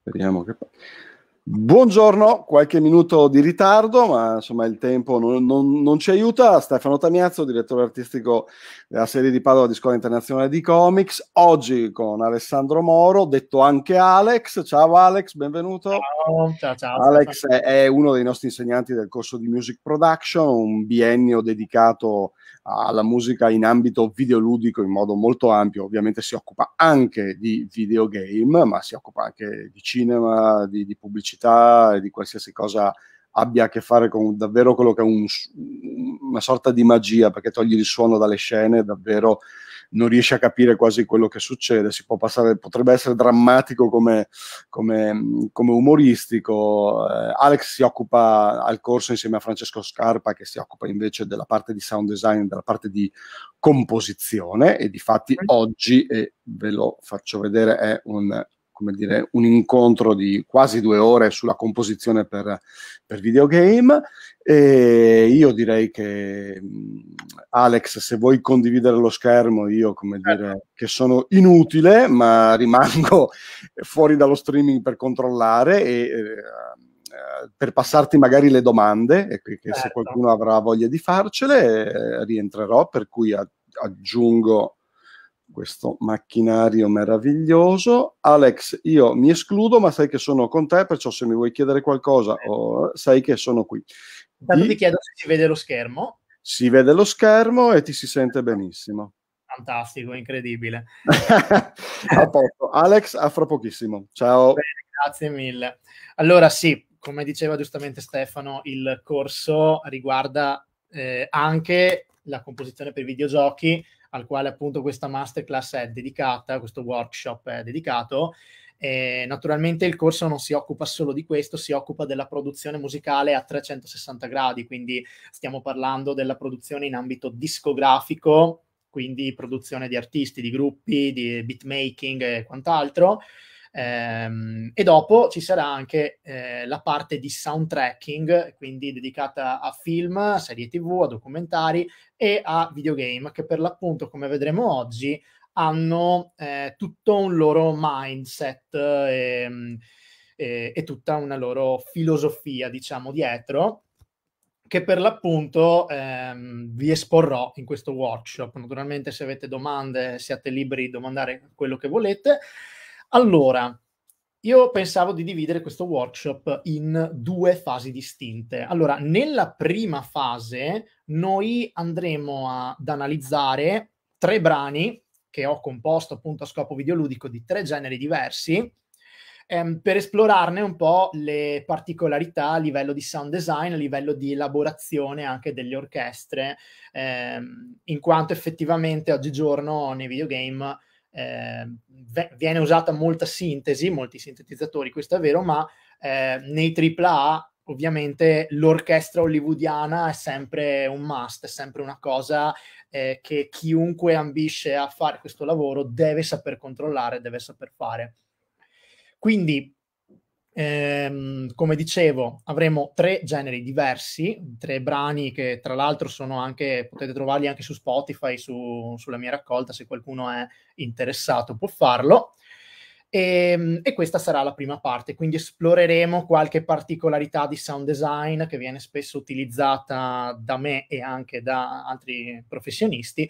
Speriamo che... Buongiorno, qualche minuto di ritardo, ma insomma il tempo non, non, non, ci aiuta. Stefano Tamiazzo, direttore artistico della serie di Padova di Scuola Internazionale di Comics, oggi con Alessandro Moro, detto anche Alex. Ciao Alex, benvenuto. Ciao, ciao. ciao Alex è, è uno dei nostri insegnanti del corso di Music Production, un biennio dedicato a alla musica in ambito videoludico in modo molto ampio, ovviamente si occupa anche di videogame, ma si occupa anche di cinema, di, di pubblicità e di qualsiasi cosa abbia a che fare con davvero quello che è un, una sorta di magia, perché togli il suono dalle scene, davvero non riesce a capire quasi quello che succede, Si può passare, potrebbe essere drammatico come, come, come umoristico. Eh, Alex si occupa al corso insieme a Francesco Scarpa che si occupa invece della parte di sound design, della parte di composizione e di fatti mm. oggi, e ve lo faccio vedere, è un come dire, un incontro di quasi due ore sulla composizione per, per videogame. E io direi che mm, Alex, se vuoi condividere lo schermo, io come certo. dire che sono inutile, ma rimango fuori dallo streaming per controllare e eh, eh per passarti magari le domande, e che, certo. se qualcuno avrà voglia di farcele, eh, rientrerò, per cui aggiungo questo macchinario meraviglioso. Alex, io mi escludo, ma sai che sono con te, perciò se mi vuoi chiedere qualcosa, oh, sai che sono qui. Intanto ti chiedo se si vede lo schermo. Si vede lo schermo e ti si sente benissimo. Fantastico, incredibile. a posto. Alex, a fra pochissimo. Ciao. Bene, grazie mille. Allora sì, come diceva giustamente Stefano, il corso riguarda eh, anche la composizione per videogiochi, al quale appunto questa masterclass è dedicata, questo workshop è dedicato. E naturalmente il corso non si occupa solo di questo, si occupa della produzione musicale a 360 gradi, quindi stiamo parlando della produzione in ambito discografico, quindi produzione di artisti, di gruppi, di beatmaking e quant'altro. Ehm, e dopo ci sarà anche eh, la parte di soundtracking, quindi dedicata a film, a serie tv, a documentari e a videogame, che per l'appunto, come vedremo oggi, hanno eh, tutto un loro mindset e, ehm, e, e, tutta una loro filosofia, diciamo, dietro, che per l'appunto ehm, vi esporrò in questo workshop. Naturalmente se avete domande siate liberi di domandare quello che volete. Allora, io pensavo di dividere questo workshop in due fasi distinte. Allora, nella prima fase noi andremo ad analizzare tre brani che ho composto appunto a scopo videoludico di tre generi diversi ehm, per esplorarne un po' le particolarità a livello di sound design, a livello di elaborazione anche delle orchestre, ehm, in quanto effettivamente oggigiorno nei videogame eh, viene usata molta sintesi, molti sintetizzatori, questo è vero, ma eh, nei AAA ovviamente l'orchestra hollywoodiana è sempre un must, è sempre una cosa eh, che chiunque ambisce a fare questo lavoro deve saper controllare, deve saper fare. Quindi Ehm, come dicevo, avremo tre generi diversi, tre brani che tra l'altro sono anche, potete trovarli anche su Spotify, su, sulla mia raccolta, se qualcuno è interessato può farlo. E, ehm, e, questa sarà la prima parte, quindi esploreremo qualche particolarità di sound design che viene spesso utilizzata da me e anche da altri professionisti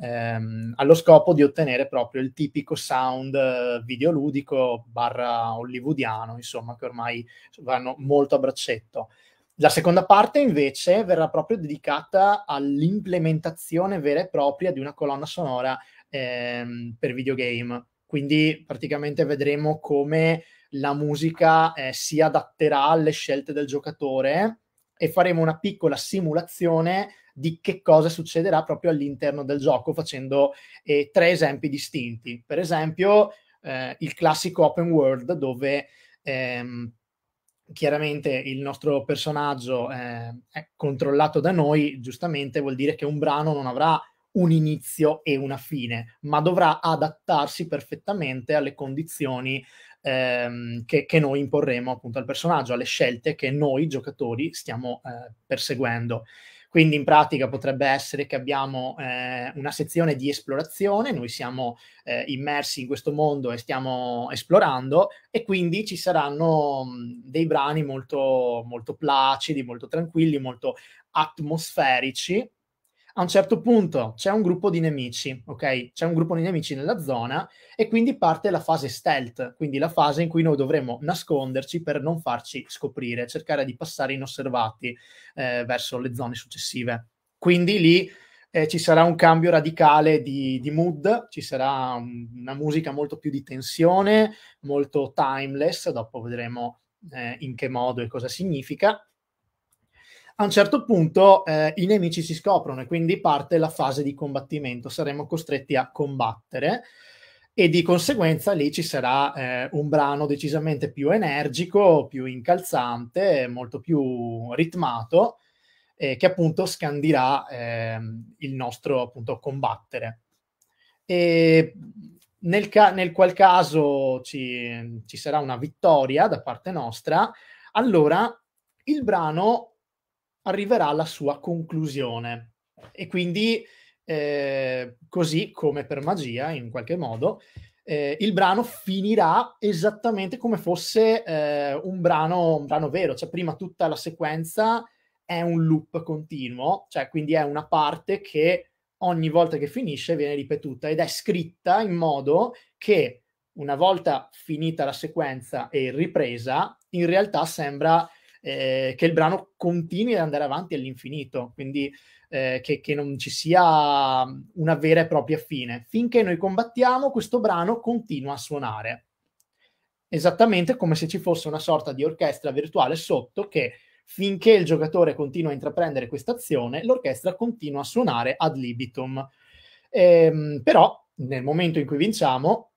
ehm, allo scopo di ottenere proprio il tipico sound eh, videoludico barra hollywoodiano, insomma, che ormai vanno molto a braccetto. La seconda parte invece verrà proprio dedicata all'implementazione vera e propria di una colonna sonora ehm, per videogame. Quindi praticamente vedremo come la musica eh, si adatterà alle scelte del giocatore e faremo una piccola simulazione di che cosa succederà proprio all'interno del gioco facendo eh, tre esempi distinti. Per esempio eh, il classico open world dove ehm, chiaramente il nostro personaggio eh, è controllato da noi, giustamente vuol dire che un brano non avrà un inizio e una fine, ma dovrà adattarsi perfettamente alle condizioni ehm, che, che, noi imporremo appunto al personaggio, alle scelte che noi giocatori stiamo eh, perseguendo. Quindi in pratica potrebbe essere che abbiamo eh, una sezione di esplorazione, noi siamo eh, immersi in questo mondo e stiamo esplorando e quindi ci saranno mm, dei brani molto, molto placidi, molto tranquilli, molto atmosferici a un certo punto c'è un gruppo di nemici, ok? C'è un gruppo di nemici nella zona e quindi parte la fase stealth, quindi la fase in cui noi dovremo nasconderci per non farci scoprire, cercare di passare inosservati eh, verso le zone successive. Quindi lì eh, ci sarà un cambio radicale di, di mood, ci sarà un, una musica molto più di tensione, molto timeless, dopo vedremo eh, in che modo e cosa significa a un certo punto eh, i nemici si scoprono e quindi parte la fase di combattimento, saremo costretti a combattere e di conseguenza lì ci sarà eh, un brano decisamente più energico, più incalzante, molto più ritmato, eh, che appunto scandirà ehm, il nostro appunto combattere. E nel, ca- nel qual caso ci, ci sarà una vittoria da parte nostra, allora il brano arriverà alla sua conclusione. E quindi, eh, così come per magia, in qualche modo, eh, il brano finirà esattamente come fosse eh, un, brano, un brano vero, cioè prima tutta la sequenza è un loop continuo, cioè quindi è una parte che ogni volta che finisce viene ripetuta ed è scritta in modo che una volta finita la sequenza e ripresa, in realtà sembra eh, che il brano continui ad andare avanti all'infinito, quindi eh, che, che, non ci sia una vera e propria fine. Finché noi combattiamo, questo brano continua a suonare. Esattamente come se ci fosse una sorta di orchestra virtuale sotto che finché il giocatore continua a intraprendere questa azione, l'orchestra continua a suonare ad libitum. Ehm, però nel momento in cui vinciamo,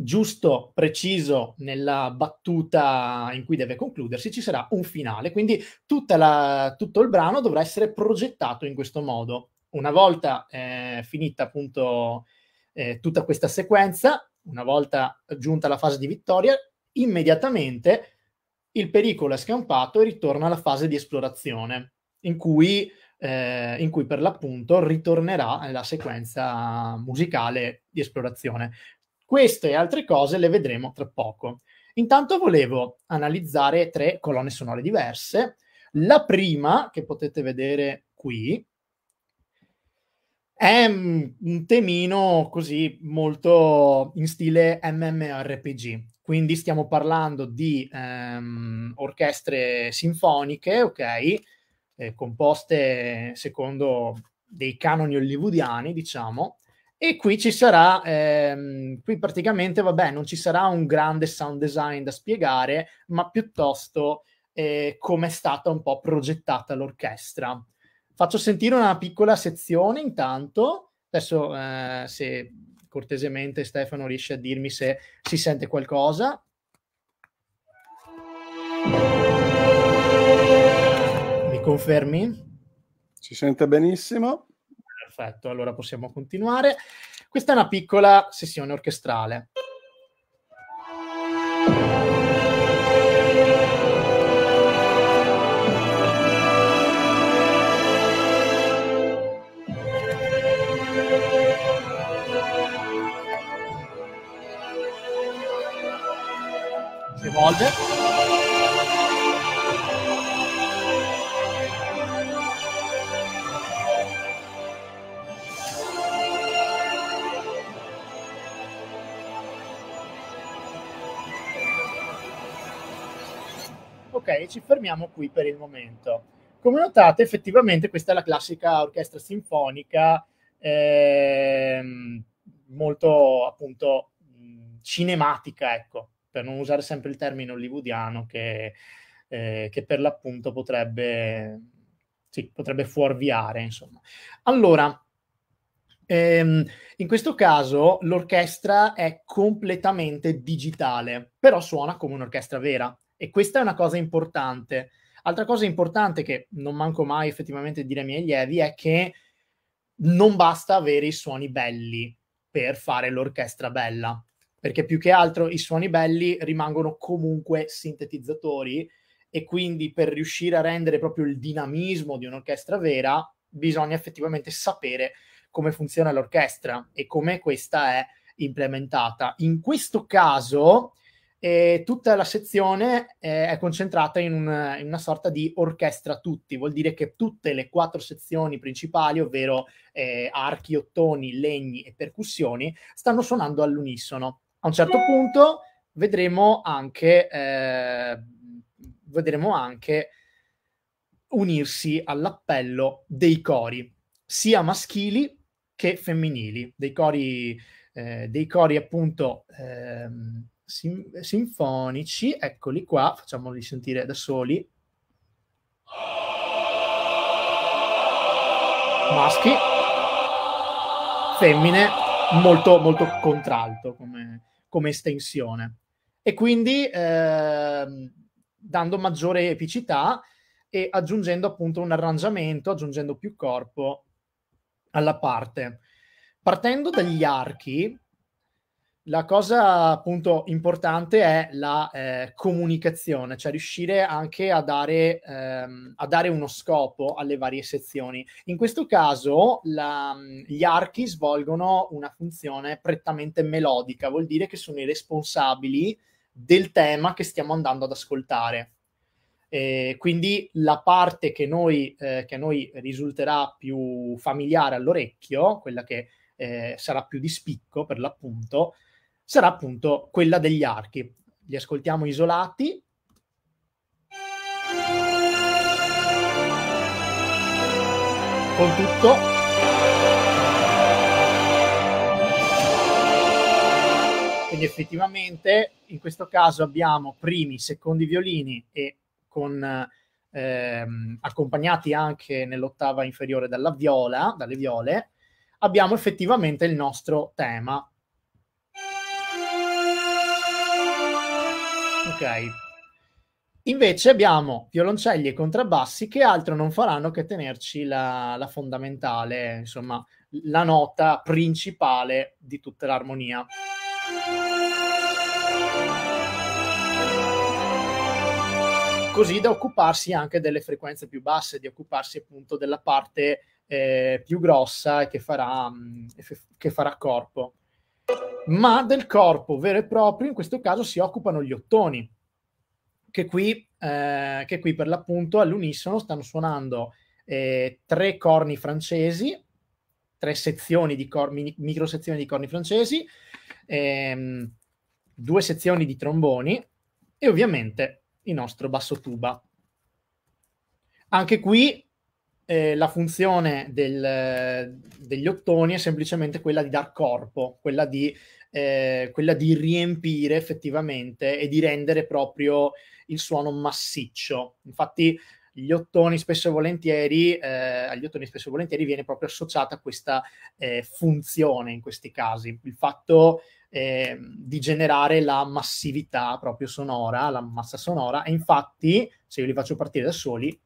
giusto, preciso nella battuta in cui deve concludersi, ci sarà un finale. Quindi la, tutto il brano dovrà essere progettato in questo modo. Una volta eh, finita appunto eh, tutta questa sequenza, una volta giunta la fase di vittoria, immediatamente il pericolo è scampato e ritorna alla fase di esplorazione, in cui, eh, in cui per l'appunto ritornerà la sequenza musicale di esplorazione. Queste e altre cose le vedremo tra poco. Intanto volevo analizzare tre colonne sonore diverse. La prima, che potete vedere qui, è mm, un temino così molto in stile MMORPG. Quindi stiamo parlando di ehm, orchestre sinfoniche, ok? Eh, composte secondo dei canoni hollywoodiani, diciamo, e qui ci sarà, ehm, qui praticamente, vabbè, non ci sarà un grande sound design da spiegare, ma piuttosto eh, come è stata un po' progettata l'orchestra. Faccio sentire una piccola sezione intanto, adesso eh, se cortesemente Stefano riesce a dirmi se si sente qualcosa. Mi confermi? Si sente benissimo. Perfetto, allora possiamo continuare. Questa è una piccola sessione orchestrale. evolve. ok, ci fermiamo qui per il momento. Come notate, effettivamente questa è la classica orchestra sinfonica, ehm, molto appunto cinematica, ecco, per non usare sempre il termine hollywoodiano che, eh, che per l'appunto potrebbe, sì, potrebbe fuorviare, insomma. Allora, ehm, in questo caso l'orchestra è completamente digitale, però suona come un'orchestra vera. E questa è una cosa importante. Altra cosa importante che non manco mai effettivamente dire ai miei allievi è che non basta avere i suoni belli per fare l'orchestra bella, perché più che altro i suoni belli rimangono comunque sintetizzatori e quindi per riuscire a rendere proprio il dinamismo di un'orchestra vera bisogna effettivamente sapere come funziona l'orchestra e come questa è implementata. In questo caso e tutta la sezione eh, è concentrata in una, in una, sorta di orchestra tutti, vuol dire che tutte le quattro sezioni principali, ovvero eh, archi, ottoni, legni e percussioni, stanno suonando all'unisono. A un certo punto vedremo anche, eh, vedremo anche unirsi all'appello dei cori, sia maschili che femminili, dei cori, eh, dei cori appunto... Ehm, sim- sinfonici, eccoli qua, facciamoli sentire da soli. Maschi, femmine, molto, molto contralto come, come estensione. E quindi eh, dando maggiore epicità e aggiungendo appunto un arrangiamento, aggiungendo più corpo alla parte. Partendo dagli archi, la cosa appunto importante è la eh, comunicazione, cioè riuscire anche a dare, ehm, a dare, uno scopo alle varie sezioni. In questo caso la, gli archi svolgono una funzione prettamente melodica, vuol dire che sono i responsabili del tema che stiamo andando ad ascoltare. E quindi la parte che, noi, eh, che a noi risulterà più familiare all'orecchio, quella che eh, sarà più di spicco per l'appunto, sarà appunto quella degli archi. Li ascoltiamo isolati. Con tutto Quindi effettivamente in questo caso abbiamo primi, secondi violini e con, ehm, accompagnati anche nell'ottava inferiore dalla viola, dalle viole, abbiamo effettivamente il nostro tema Ok. Invece abbiamo violoncelli e contrabbassi che altro non faranno che tenerci la, la fondamentale, insomma, la nota principale di tutta l'armonia. Così da occuparsi anche delle frequenze più basse, di occuparsi appunto della parte eh, più grossa che farà, mm, che farà corpo ma del corpo vero e proprio in questo caso si occupano gli ottoni, che qui, eh, che qui per l'appunto all'unisono stanno suonando eh, tre corni francesi, tre sezioni di cor- micro sezioni di corni francesi, ehm, due sezioni di tromboni e ovviamente il nostro basso tuba. Anche qui eh, la funzione del, degli ottoni è semplicemente quella di dar corpo, quella di, eh, quella di, riempire effettivamente e di rendere proprio il suono massiccio. Infatti gli ottoni spesso e volentieri, eh, agli ottoni spesso e volentieri viene proprio associata questa eh, funzione in questi casi, il fatto eh, di generare la massività proprio sonora, la massa sonora, e infatti se io li faccio partire da soli...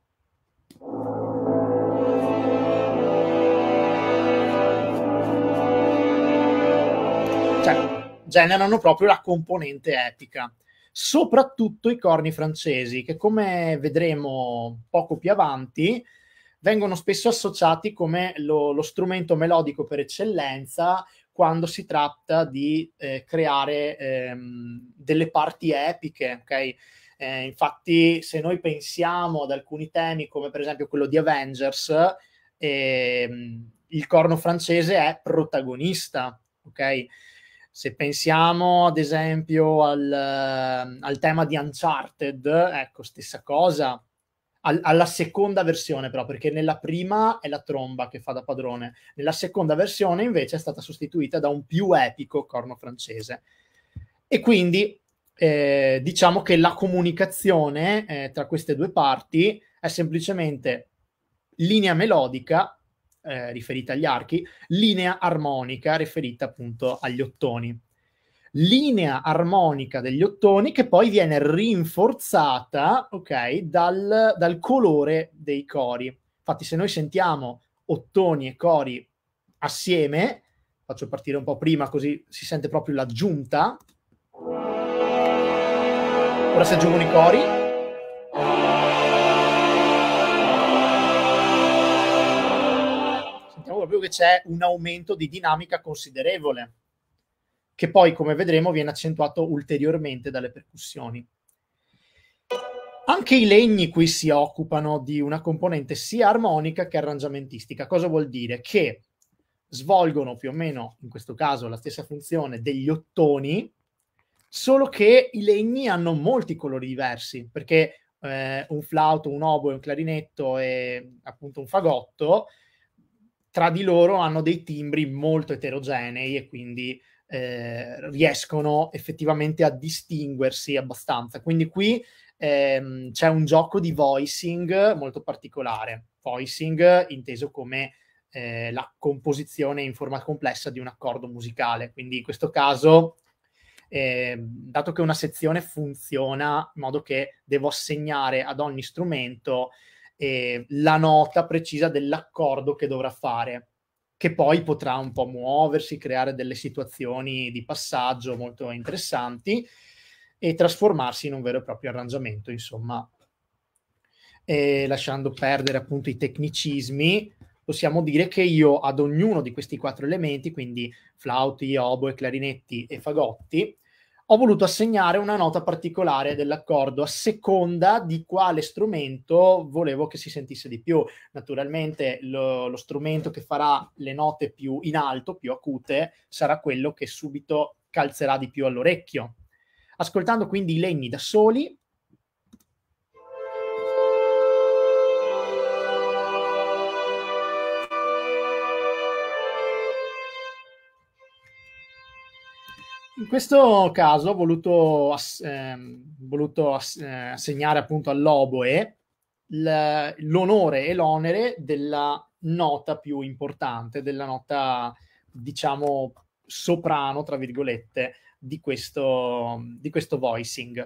generano proprio la componente epica. Soprattutto i corni francesi, che come vedremo poco più avanti, vengono spesso associati come lo, lo strumento melodico per eccellenza quando si tratta di eh, creare ehm, delle parti epiche, ok? Eh, infatti, se noi pensiamo ad alcuni temi, come per esempio quello di Avengers, ehm, il corno francese è protagonista, ok? Se pensiamo ad esempio al, eh, al tema di Uncharted, ecco, stessa cosa, alla seconda versione, però, perché nella prima è la tromba che fa da padrone, nella seconda versione invece è stata sostituita da un più epico corno francese. E quindi eh, diciamo che la comunicazione eh, tra queste due parti è semplicemente linea melodica eh, riferita agli archi, linea armonica riferita appunto agli ottoni. Linea armonica degli ottoni che poi viene rinforzata, ok, dal, dal colore dei cori. Infatti, se noi sentiamo ottoni e cori assieme, faccio partire un po' prima così si sente proprio l'aggiunta. Ora si aggiungono i cori. proprio che c'è un aumento di dinamica considerevole, che poi, come vedremo, viene accentuato ulteriormente dalle percussioni. Anche i legni qui si occupano di una componente sia armonica che arrangiamentistica. Cosa vuol dire? Che svolgono più o meno, in questo caso, la stessa funzione degli ottoni, solo che i legni hanno molti colori diversi, perché eh, un flauto, un oboe, un clarinetto e appunto un fagotto tra di loro hanno dei timbri molto eterogenei e quindi eh, riescono effettivamente a distinguersi abbastanza. Quindi qui ehm, c'è un gioco di voicing molto particolare, voicing inteso come eh, la composizione in forma complessa di un accordo musicale. Quindi in questo caso, eh, dato che una sezione funziona in modo che devo assegnare ad ogni strumento eh, la nota precisa dell'accordo che dovrà fare, che poi potrà un po' muoversi, creare delle situazioni di passaggio molto interessanti e trasformarsi in un vero e proprio arrangiamento, insomma. E lasciando perdere appunto i tecnicismi, possiamo dire che io ad ognuno di questi quattro elementi, quindi flauti, oboe, clarinetti e fagotti, ho voluto assegnare una nota particolare dell'accordo a seconda di quale strumento volevo che si sentisse di più. Naturalmente lo, lo strumento che farà le note più in alto, più acute, sarà quello che subito calzerà di più all'orecchio. Ascoltando quindi i legni da soli, In questo caso ho voluto, ass- ehm, voluto ass- eh, assegnare appunto all'oboe l- l'onore e l'onere della nota più importante, della nota diciamo soprano, tra virgolette, di questo, di questo voicing.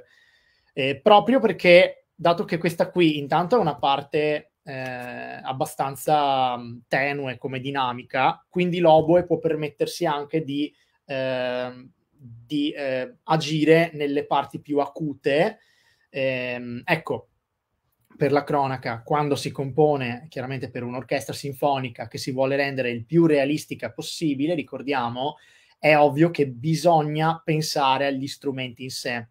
Eh, proprio perché, dato che questa qui intanto è una parte eh, abbastanza mm, tenue come dinamica, quindi l'oboe può permettersi anche di eh, di eh, agire nelle parti più acute. Eh, ecco, per la cronaca, quando si compone chiaramente per un'orchestra sinfonica che si vuole rendere il più realistica possibile, ricordiamo, è ovvio che bisogna pensare agli strumenti in sé.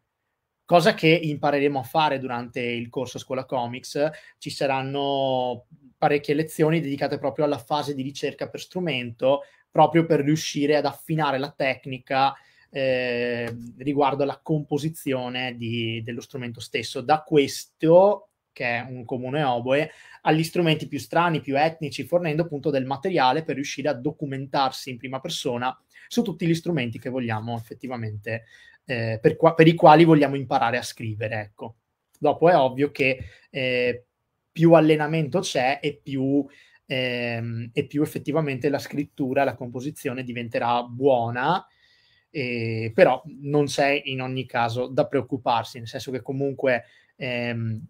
Cosa che impareremo a fare durante il corso Scuola Comics, ci saranno parecchie lezioni dedicate proprio alla fase di ricerca per strumento, proprio per riuscire ad affinare la tecnica eh, riguardo alla composizione di, dello strumento stesso. Da questo, che è un comune oboe, agli strumenti più strani, più etnici, fornendo appunto del materiale per riuscire a documentarsi in prima persona su tutti gli strumenti che vogliamo effettivamente, eh, per, qua- per, i quali vogliamo imparare a scrivere. Ecco. Dopo è ovvio che eh, più allenamento c'è e più, ehm, e più effettivamente la scrittura, la composizione diventerà buona eh, però non c'è in ogni caso da preoccuparsi, nel senso che comunque ehm,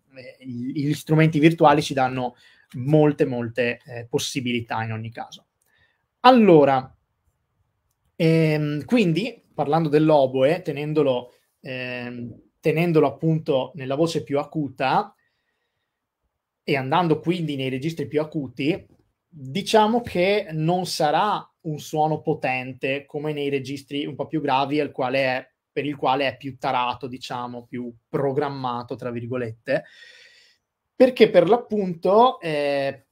gli strumenti virtuali ci danno molte, molte eh, possibilità in ogni caso. Allora, ehm, quindi parlando dell'oboe, tenendolo, ehm, tenendolo appunto nella voce più acuta e andando quindi nei registri più acuti, diciamo che non sarà un suono potente come nei registri un po' più gravi al quale è, per il quale è più tarato, diciamo, più programmato, tra virgolette, perché per l'appunto eh,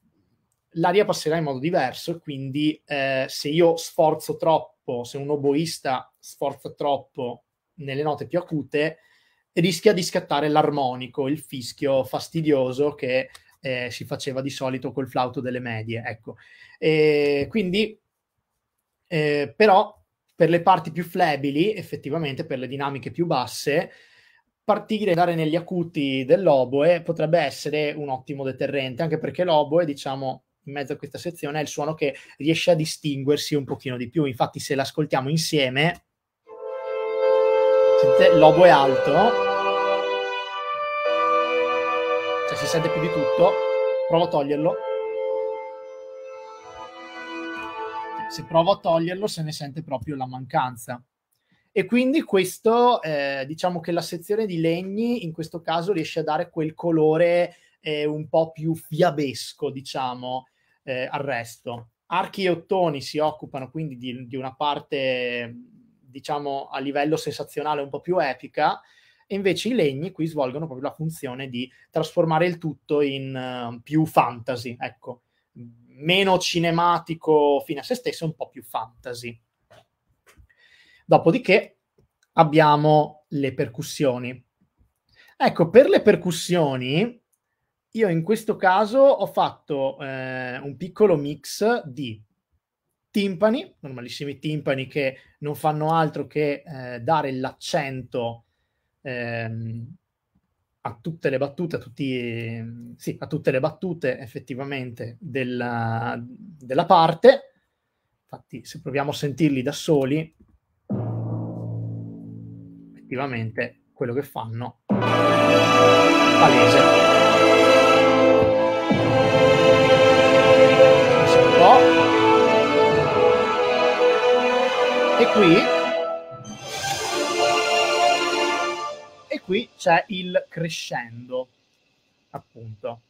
l'aria passerà in modo diverso, quindi eh, se io sforzo troppo, se un oboista sforza troppo nelle note più acute, rischia di scattare l'armonico, il fischio fastidioso che eh, si faceva di solito col flauto delle medie. Ecco. E quindi eh, però per le parti più flebili, effettivamente per le dinamiche più basse, partire e andare negli acuti dell'oboe potrebbe essere un ottimo deterrente, anche perché l'oboe, diciamo, in mezzo a questa sezione è il suono che riesce a distinguersi un pochino di più. Infatti, se l'ascoltiamo insieme, sentite, l'oboe alto, cioè si sente più di tutto, provo a toglierlo. se prova a toglierlo se ne sente proprio la mancanza. E quindi questo, eh, diciamo che la sezione di legni in questo caso riesce a dare quel colore eh, un po' più fiabesco, diciamo, eh, al resto. Archi e ottoni si occupano quindi di, di una parte, diciamo, a livello sensazionale un po' più epica, e invece i legni qui svolgono proprio la funzione di trasformare il tutto in uh, più fantasy, ecco meno cinematico fine a se stesso, un po' più fantasy. Dopodiché abbiamo le percussioni. Ecco, per le percussioni, io in questo caso ho fatto eh, un piccolo mix di timpani, normalissimi timpani che non fanno altro che eh, dare l'accento ehm, a tutte le battute, a, tutti, sì, a tutte le battute effettivamente della, della parte. Infatti, se proviamo a sentirli da soli, effettivamente quello che fanno è palese. E qui qui c'è il crescendo, appunto,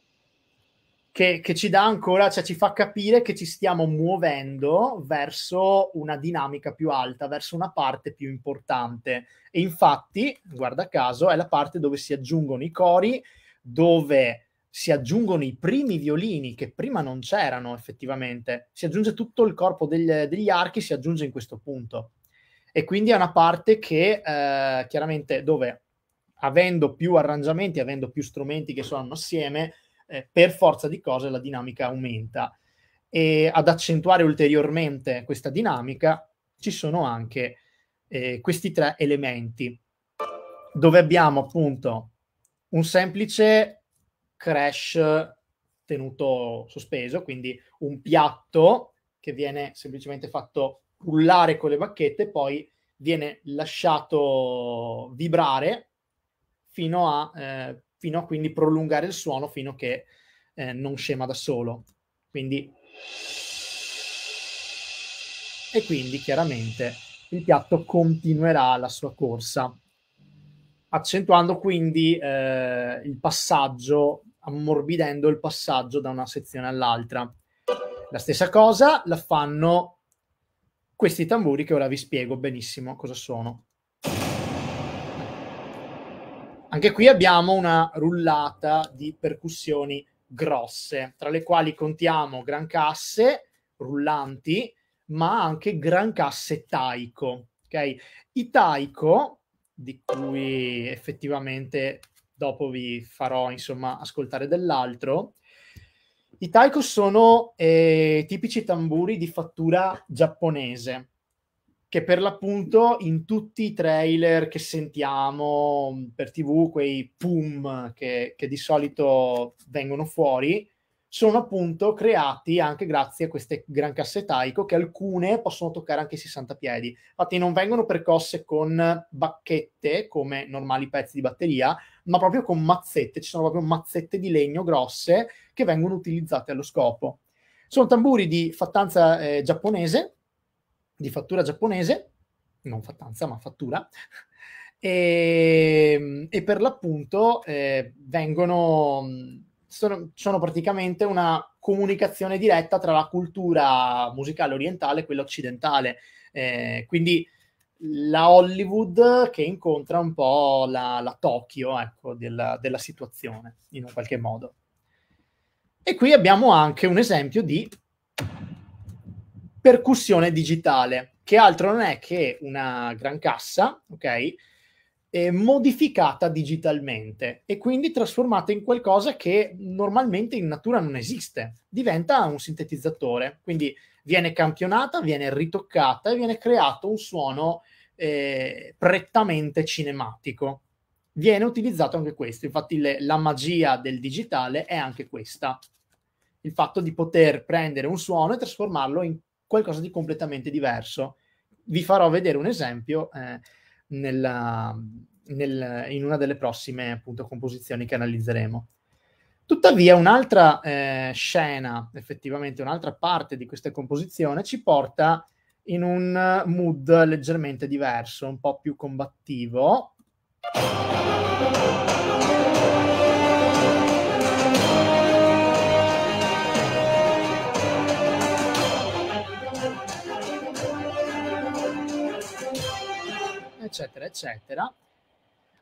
che, che ci dà ancora, cioè ci fa capire che ci stiamo muovendo verso una dinamica più alta, verso una parte più importante. E infatti, guarda caso, è la parte dove si aggiungono i cori, dove si aggiungono i primi violini che prima non c'erano effettivamente, si aggiunge tutto il corpo degli, degli archi, si aggiunge in questo punto. E quindi è una parte che eh, chiaramente dove avendo più arrangiamenti, avendo più strumenti che suonano assieme, eh, per forza di cose la dinamica aumenta. E ad accentuare ulteriormente questa dinamica ci sono anche eh, questi tre elementi, dove abbiamo appunto un semplice crash tenuto sospeso, quindi un piatto che viene semplicemente fatto cullare con le bacchette, poi viene lasciato vibrare fino a, eh, fino a quindi prolungare il suono fino a che eh, non scema da solo. Quindi... E quindi chiaramente il piatto continuerà la sua corsa, accentuando quindi eh, il passaggio, ammorbidendo il passaggio da una sezione all'altra. La stessa cosa la fanno questi tamburi che ora vi spiego benissimo cosa sono. Anche qui abbiamo una rullata di percussioni grosse, tra le quali contiamo gran casse, rullanti, ma anche gran casse taiko. Okay? I taiko, di cui effettivamente dopo vi farò insomma ascoltare dell'altro, i taiko sono eh, tipici tamburi di fattura giapponese che per l'appunto in tutti i trailer che sentiamo mm, per tv, quei pum che, che di solito vengono fuori, sono appunto creati anche grazie a queste gran casse taiko che alcune possono toccare anche i 60 piedi. Infatti non vengono percosse con bacchette come normali pezzi di batteria, ma proprio con mazzette, ci sono proprio mazzette di legno grosse che vengono utilizzate allo scopo. Sono tamburi di fattanza eh, giapponese di fattura giapponese, non fattanza ma fattura, e, e per l'appunto eh, vengono, sono, sono, praticamente una comunicazione diretta tra la cultura musicale orientale e quella occidentale. Eh, quindi la Hollywood che incontra un po' la, la Tokyo ecco, della, della situazione in un qualche modo. E qui abbiamo anche un esempio di percussione digitale, che altro non è che una gran cassa, ok? modificata digitalmente e quindi trasformata in qualcosa che normalmente in natura non esiste, diventa un sintetizzatore, quindi viene campionata, viene ritoccata e viene creato un suono eh, prettamente cinematico. Viene utilizzato anche questo, infatti le, la magia del digitale è anche questa, il fatto di poter prendere un suono e trasformarlo in qualcosa di completamente diverso. Vi farò vedere un esempio eh, nella, nel, in una delle prossime appunto, composizioni che analizzeremo. Tuttavia, un'altra eh, scena, effettivamente un'altra parte di questa composizione, ci porta in un mood leggermente diverso, un po' più combattivo. eccetera, eccetera.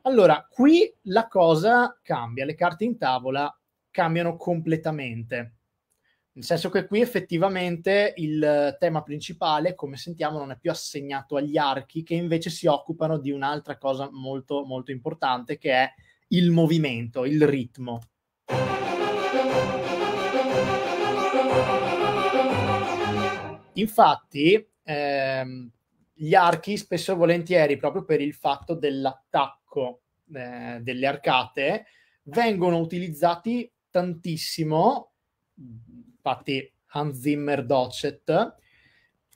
Allora, qui la cosa cambia, le carte in tavola cambiano completamente. Nel senso che qui effettivamente il tema principale, come sentiamo, non è più assegnato agli archi, che invece si occupano di un'altra cosa molto, molto importante, che è il movimento, il ritmo. Infatti, ehm, gli archi spesso e volentieri, proprio per il fatto dell'attacco eh, delle arcate, vengono utilizzati tantissimo, infatti Hans Zimmer Docet,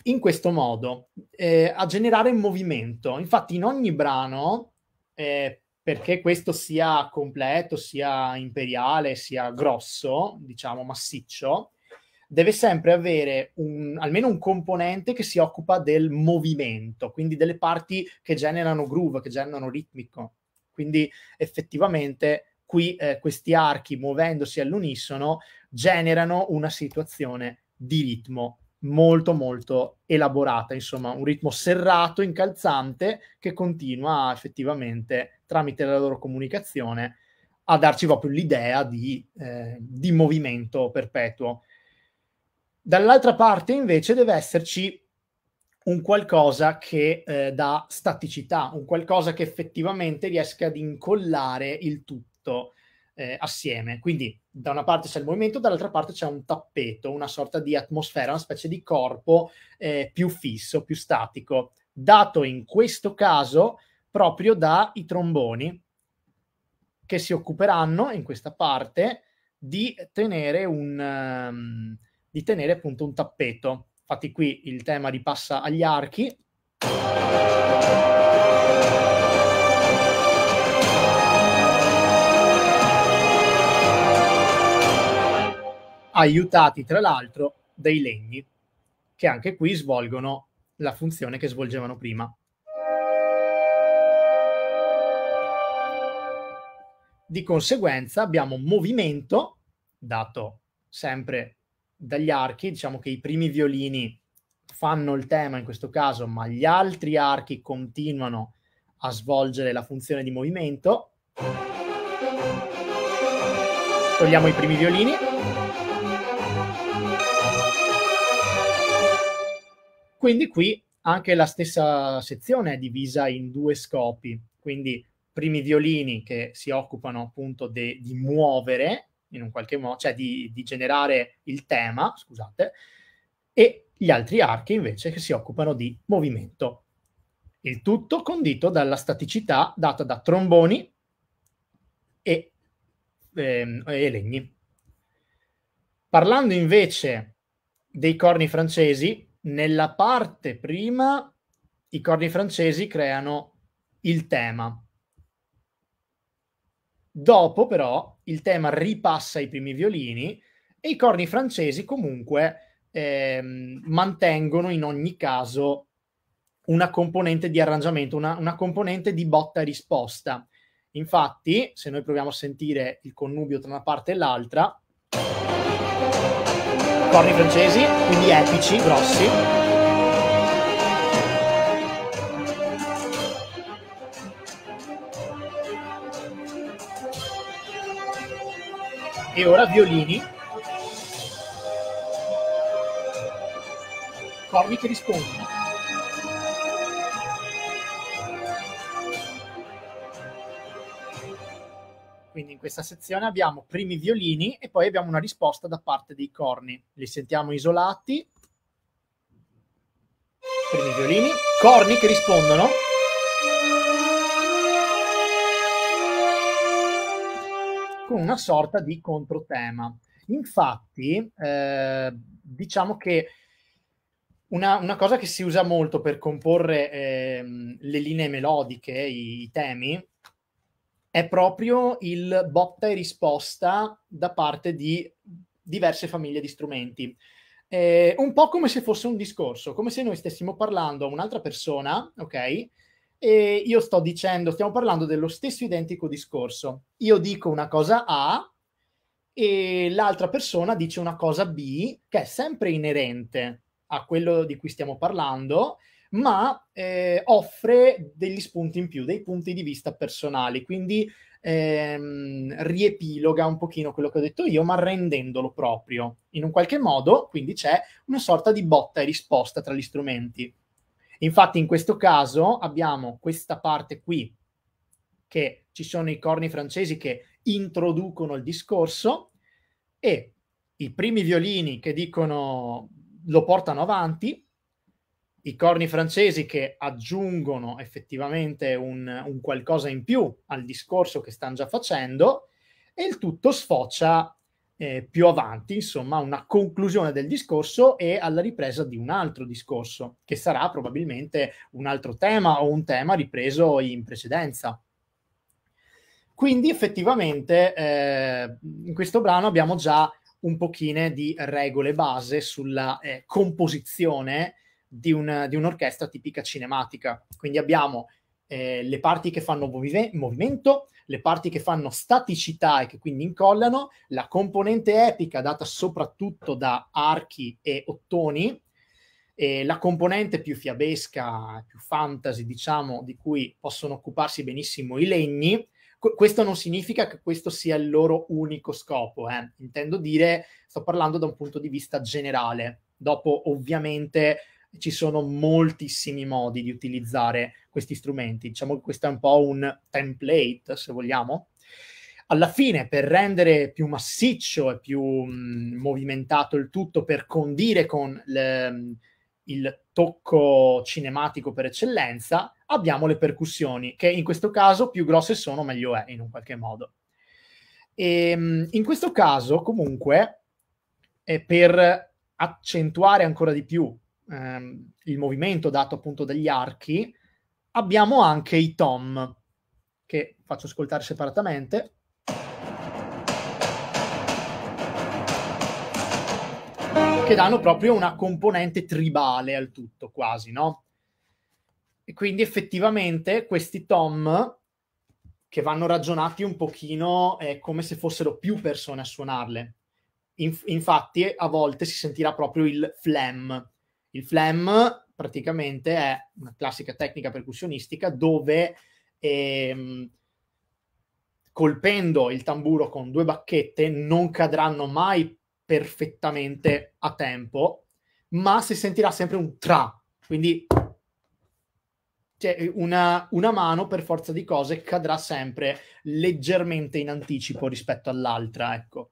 in questo modo, eh, a generare movimento. Infatti in ogni brano, eh, perché questo sia completo, sia imperiale, sia grosso, diciamo massiccio, deve sempre avere un, almeno un componente che si occupa del movimento, quindi delle parti che generano groove, che generano ritmico. Quindi effettivamente qui eh, questi archi muovendosi all'unisono generano una situazione di ritmo molto molto elaborata, insomma un ritmo serrato, incalzante che continua effettivamente tramite la loro comunicazione a darci proprio l'idea di, eh, di movimento perpetuo. Dall'altra parte invece deve esserci un qualcosa che eh, dà staticità, un qualcosa che effettivamente riesca ad incollare il tutto eh, assieme. Quindi da una parte c'è il movimento, dall'altra parte c'è un tappeto, una sorta di atmosfera, una specie di corpo eh, più fisso, più statico, dato in questo caso proprio dai tromboni che si occuperanno in questa parte di tenere un... Um, di tenere appunto un tappeto. Infatti qui il tema ripassa agli archi. aiutati tra l'altro dai legni, che anche qui svolgono la funzione che svolgevano prima. Di conseguenza abbiamo un movimento, dato sempre dagli archi, diciamo che i primi violini fanno il tema in questo caso, ma gli altri archi continuano a svolgere la funzione di movimento. Togliamo i primi violini. Quindi qui anche la stessa sezione è divisa in due scopi, quindi primi violini che si occupano appunto de- di muovere in un qualche modo, cioè di, di generare il tema, scusate, e gli altri archi invece che si occupano di movimento. Il tutto condito dalla staticità data da tromboni e, e, ehm, e legni. Parlando invece dei corni francesi, nella parte prima i corni francesi creano il tema Dopo, però, il tema ripassa i primi violini e i corni francesi comunque ehm, mantengono in ogni caso una componente di arrangiamento, una, una componente di botta e risposta. Infatti, se noi proviamo a sentire il connubio tra una parte e l'altra, corni francesi, quindi epici, grossi, e ora violini, corni che rispondono. Quindi in questa sezione abbiamo primi violini e poi abbiamo una risposta da parte dei corni. Li sentiamo isolati. Primi violini, corni che rispondono. con una sorta di controtema. Infatti, eh, diciamo che una, una, cosa che si usa molto per comporre eh, le linee melodiche, i, i, temi, è proprio il botta e risposta da parte di diverse famiglie di strumenti. Eh, un po' come se fosse un discorso, come se noi stessimo parlando a un'altra persona, ok? E io sto dicendo, stiamo parlando dello stesso identico discorso. Io dico una cosa A e l'altra persona dice una cosa B che è sempre inerente a quello di cui stiamo parlando, ma eh, offre degli spunti in più, dei punti di vista personali. Quindi ehm, riepiloga un pochino quello che ho detto io, ma rendendolo proprio. In un qualche modo, quindi c'è una sorta di botta e risposta tra gli strumenti. Infatti in questo caso abbiamo questa parte qui che ci sono i corni francesi che introducono il discorso e i primi violini che dicono lo portano avanti, i corni francesi che aggiungono effettivamente un, un qualcosa in più al discorso che stanno già facendo e il tutto sfocia eh, più avanti, insomma, una conclusione del discorso e alla ripresa di un altro discorso, che sarà probabilmente un altro tema o un tema ripreso in precedenza. Quindi effettivamente eh, in questo brano abbiamo già un pochino di regole base sulla eh, composizione di, un, di, un'orchestra tipica cinematica. Quindi abbiamo eh, le parti che fanno movi- movimento, le parti che fanno staticità e che quindi incollano, la componente epica data soprattutto da archi e ottoni, e la componente più fiabesca, più fantasy, diciamo, di cui possono occuparsi benissimo i legni. questo non significa che questo sia il loro unico scopo, eh. intendo dire, sto parlando da un punto di vista generale. Dopo, ovviamente, ci sono moltissimi modi di utilizzare questi strumenti. Diciamo che questo è un po' un template, se vogliamo. Alla fine, per rendere più massiccio e più mh, mm, movimentato il tutto, per condire con le, mm, il tocco cinematico per eccellenza, abbiamo le percussioni, che in questo caso più grosse sono, meglio è, in un qualche modo. E, ehm, in questo caso, comunque, per accentuare ancora di più ehm, il movimento dato appunto dagli archi, abbiamo anche i tom, che faccio ascoltare separatamente. che danno proprio una componente tribale al tutto, quasi, no? E quindi effettivamente questi tom che vanno ragionati un pochino eh, come se fossero più persone a suonarle. In- infatti a volte si sentirà proprio il flam, il flam praticamente è una classica tecnica percussionistica dove ehm, colpendo il tamburo con due bacchette non cadranno mai perfettamente a tempo, ma si sentirà sempre un tra, quindi cioè, una, una mano per forza di cose cadrà sempre leggermente in anticipo rispetto all'altra, ecco.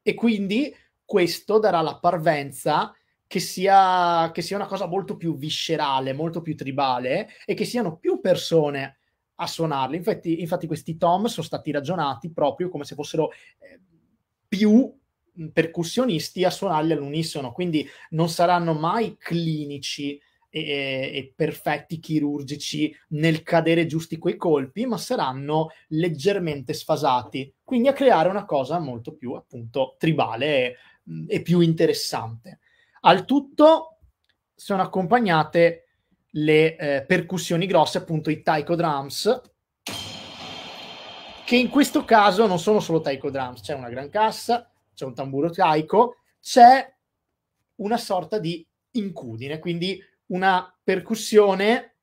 E quindi questo darà la parvenza che sia, che sia una cosa molto più viscerale, molto più tribale e che siano più persone a suonarli. Infatti, infatti questi tom sono stati ragionati proprio come se fossero eh, più percussionisti a suonarli all'unisono, quindi non saranno mai clinici e, e, perfetti chirurgici nel cadere giusti quei colpi, ma saranno leggermente sfasati, quindi a creare una cosa molto più appunto tribale e, e più interessante. Al tutto sono accompagnate le eh, percussioni grosse, appunto i taiko drums, che in questo caso non sono solo taiko drums, c'è una gran cassa, c'è un tamburo taiko, c'è una sorta di incudine, quindi una percussione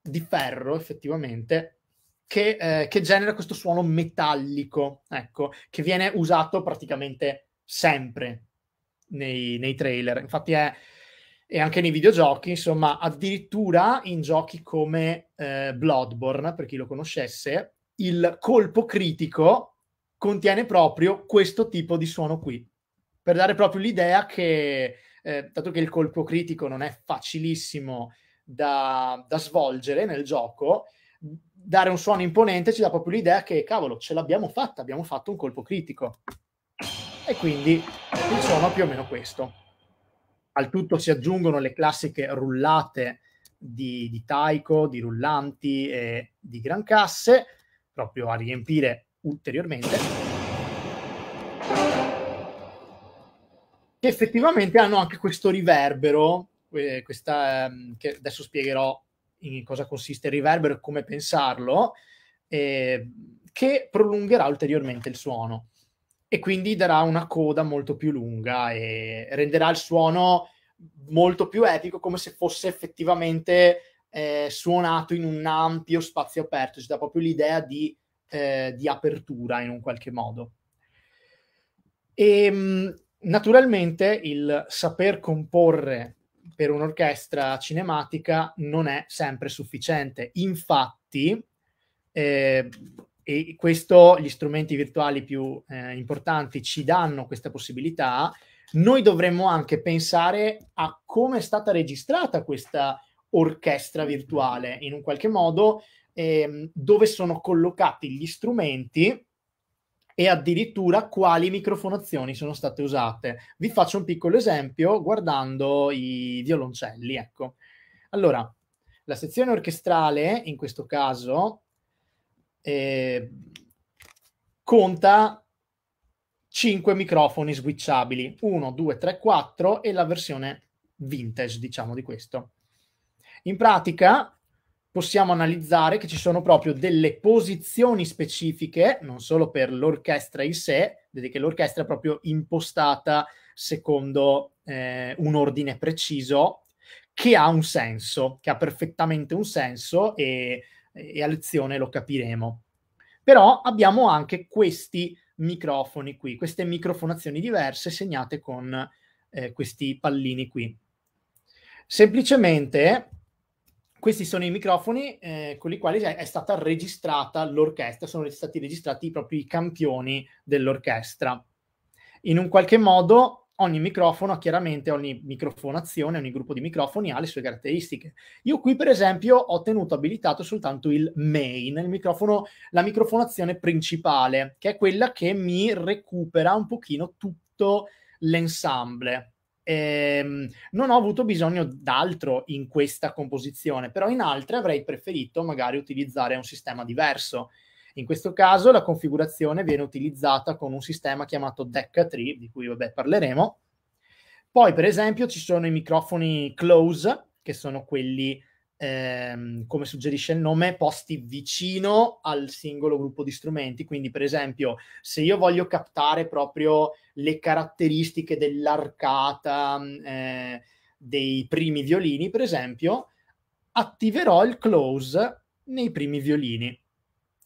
di ferro effettivamente che, eh, che, genera questo suono metallico, ecco, che viene usato praticamente sempre nei, nei trailer. Infatti è, è, anche nei videogiochi, insomma, addirittura in giochi come eh, Bloodborne, per chi lo conoscesse, il colpo critico contiene proprio questo tipo di suono qui, per dare proprio l'idea che, eh, dato che il colpo critico non è facilissimo da, da svolgere nel gioco, dare un suono imponente ci dà proprio l'idea che, cavolo, ce l'abbiamo fatta, abbiamo fatto un colpo critico e quindi il suono è più o meno questo. Al tutto si aggiungono le classiche rullate di, di taiko, di rullanti e di grancasse, proprio a riempire ulteriormente. Che effettivamente hanno anche questo riverbero, eh, questa, eh, che adesso spiegherò in cosa consiste il riverbero e come pensarlo, eh, che prolungherà ulteriormente il suono e quindi darà una coda molto più lunga e renderà il suono molto più epico come se fosse effettivamente eh, suonato in un ampio spazio aperto, ci dà proprio l'idea di, eh, di apertura in un qualche modo. E ehm, naturalmente il saper comporre per un'orchestra cinematica non è sempre sufficiente. Infatti, eh, e questo gli strumenti virtuali più eh, importanti ci danno questa possibilità, noi dovremmo anche pensare a come è stata registrata questa orchestra virtuale, in un qualche modo ehm, dove sono collocati gli strumenti e addirittura quali microfonazioni sono state usate. Vi faccio un piccolo esempio guardando i violoncelli, ecco. Allora, la sezione orchestrale, in questo caso, eh, conta 5 microfoni switchabili, 1, 2, 3, 4 e la versione vintage, diciamo, di questo. In pratica possiamo analizzare che ci sono proprio delle posizioni specifiche, non solo per l'orchestra in sé, vedi che l'orchestra è proprio impostata secondo eh, un ordine preciso che ha un senso, che ha perfettamente un senso e e a lezione lo capiremo. Però abbiamo anche questi microfoni qui, queste microfonazioni diverse segnate con eh, questi pallini qui. Semplicemente questi sono i microfoni eh, con i quali cioè, è stata registrata l'orchestra, sono stati registrati proprio i campioni dell'orchestra. In un qualche modo ogni microfono, chiaramente ogni microfonazione, ogni gruppo di microfoni ha le sue caratteristiche. Io qui, per esempio, ho tenuto abilitato soltanto il main, il microfono, la microfonazione principale, che è quella che mi recupera un pochino tutto l'ensemble. Ehm, non ho avuto bisogno d'altro in questa composizione, però in altre avrei preferito magari utilizzare un sistema diverso. In questo caso la configurazione viene utilizzata con un sistema chiamato Deca 3, di cui vabbè, parleremo. Poi, per esempio, ci sono i microfoni close, che sono quelli, ehm, come suggerisce il nome, posti vicino al singolo gruppo di strumenti. Quindi, per esempio, se io voglio captare proprio le caratteristiche dell'arcata eh, dei primi violini, per esempio, attiverò il close nei primi violini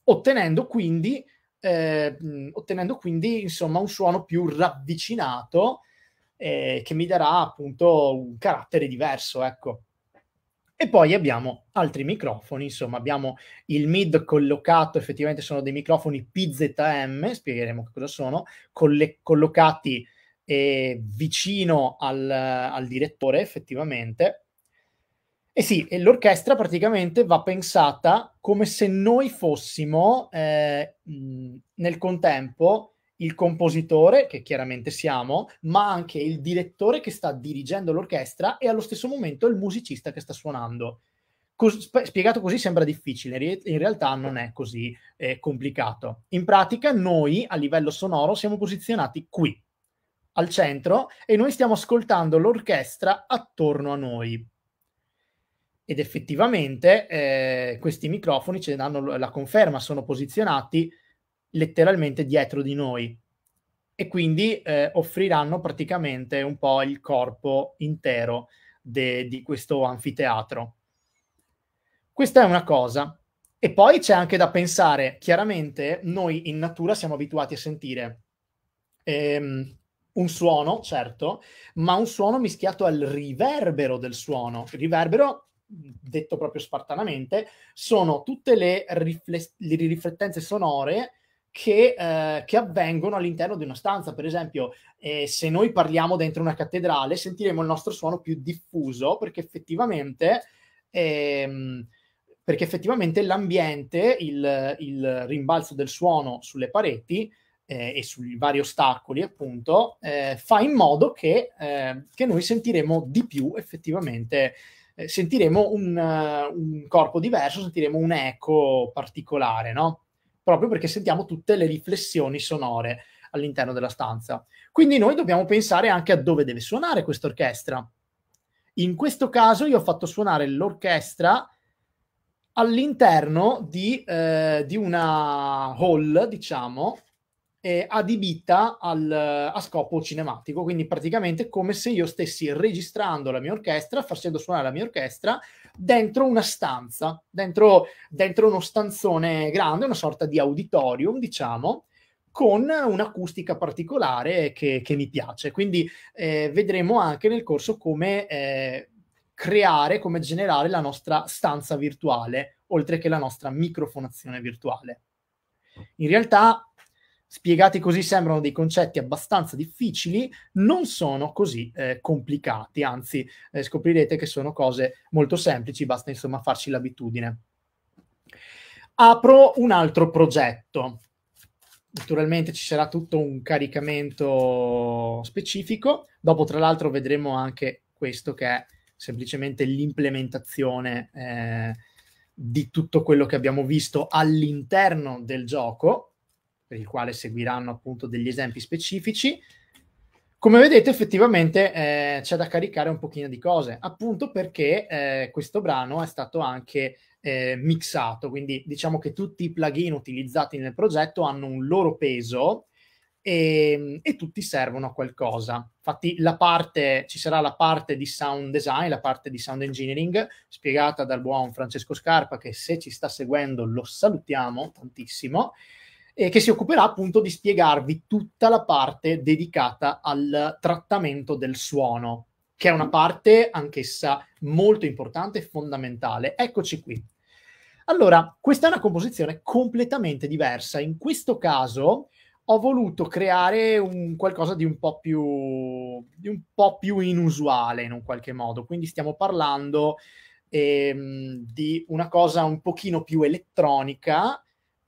ottenendo quindi, eh, ottenendo quindi insomma, un suono più ravvicinato eh, che mi darà appunto un carattere diverso. Ecco. E poi abbiamo altri microfoni, insomma abbiamo il mid collocato, effettivamente sono dei microfoni PZM, spiegheremo che cosa sono, coll- collocati eh, vicino al, al direttore effettivamente, eh sì, e l'orchestra praticamente va pensata come se noi fossimo eh, nel contempo il compositore, che chiaramente siamo, ma anche il direttore che sta dirigendo l'orchestra e allo stesso momento il musicista che sta suonando. Cos- spiegato così sembra difficile, in realtà non è così eh, complicato. In pratica noi a livello sonoro siamo posizionati qui, al centro, e noi stiamo ascoltando l'orchestra attorno a noi ed effettivamente eh, questi microfoni ce ne danno la conferma, sono posizionati letteralmente dietro di noi e quindi eh, offriranno praticamente un po' il corpo intero de- di questo anfiteatro. Questa è una cosa. E poi c'è anche da pensare, chiaramente noi in natura siamo abituati a sentire ehm, un suono, certo, ma un suono mischiato al riverbero del suono. Il riverbero detto proprio spartanamente, sono tutte le, rifle- le riflettenze sonore che, eh, che, avvengono all'interno di una stanza. Per esempio, eh, se noi parliamo dentro una cattedrale, sentiremo il nostro suono più diffuso perché effettivamente, ehm, perché effettivamente l'ambiente, il, il, rimbalzo del suono sulle pareti eh, e sui vari ostacoli, appunto, eh, fa in modo che, eh, che noi sentiremo di più effettivamente eh, sentiremo un, uh, un, corpo diverso, sentiremo un eco particolare, no? Proprio perché sentiamo tutte le riflessioni sonore all'interno della stanza. Quindi noi dobbiamo pensare anche a dove deve suonare questa orchestra. In questo caso io ho fatto suonare l'orchestra all'interno di, eh, di una hall, diciamo, eh, adibita al, eh, a scopo cinematico, quindi praticamente come se io stessi registrando la mia orchestra, facendo suonare la mia orchestra dentro una stanza, dentro, dentro uno stanzone grande, una sorta di auditorium, diciamo, con un'acustica particolare che, che mi piace. Quindi eh, vedremo anche nel corso come eh, creare, come generare la nostra stanza virtuale, oltre che la nostra microfonazione virtuale. In realtà spiegati così sembrano dei concetti abbastanza difficili, non sono così eh, complicati, anzi eh, scoprirete che sono cose molto semplici, basta insomma farci l'abitudine. Apro un altro progetto. Naturalmente ci sarà tutto un caricamento specifico, dopo tra l'altro vedremo anche questo che è semplicemente l'implementazione eh, di tutto quello che abbiamo visto all'interno del gioco, per il quale seguiranno appunto degli esempi specifici. Come vedete effettivamente eh, c'è da caricare un pochino di cose, appunto perché eh, questo brano è stato anche eh, mixato, quindi diciamo che tutti i plugin utilizzati nel progetto hanno un loro peso e, ehm, e, tutti servono a qualcosa. Infatti la parte, ci sarà la parte di sound design, la parte di sound engineering, spiegata dal buon Francesco Scarpa, che se ci sta seguendo lo salutiamo tantissimo eh, che si occuperà appunto di spiegarvi tutta la parte dedicata al trattamento del suono, che è una parte anch'essa molto importante e fondamentale. Eccoci qui. Allora, questa è una composizione completamente diversa. In questo caso ho voluto creare un qualcosa di un po' più, di un po più inusuale in un qualche modo. Quindi stiamo parlando ehm, di una cosa un pochino più elettronica,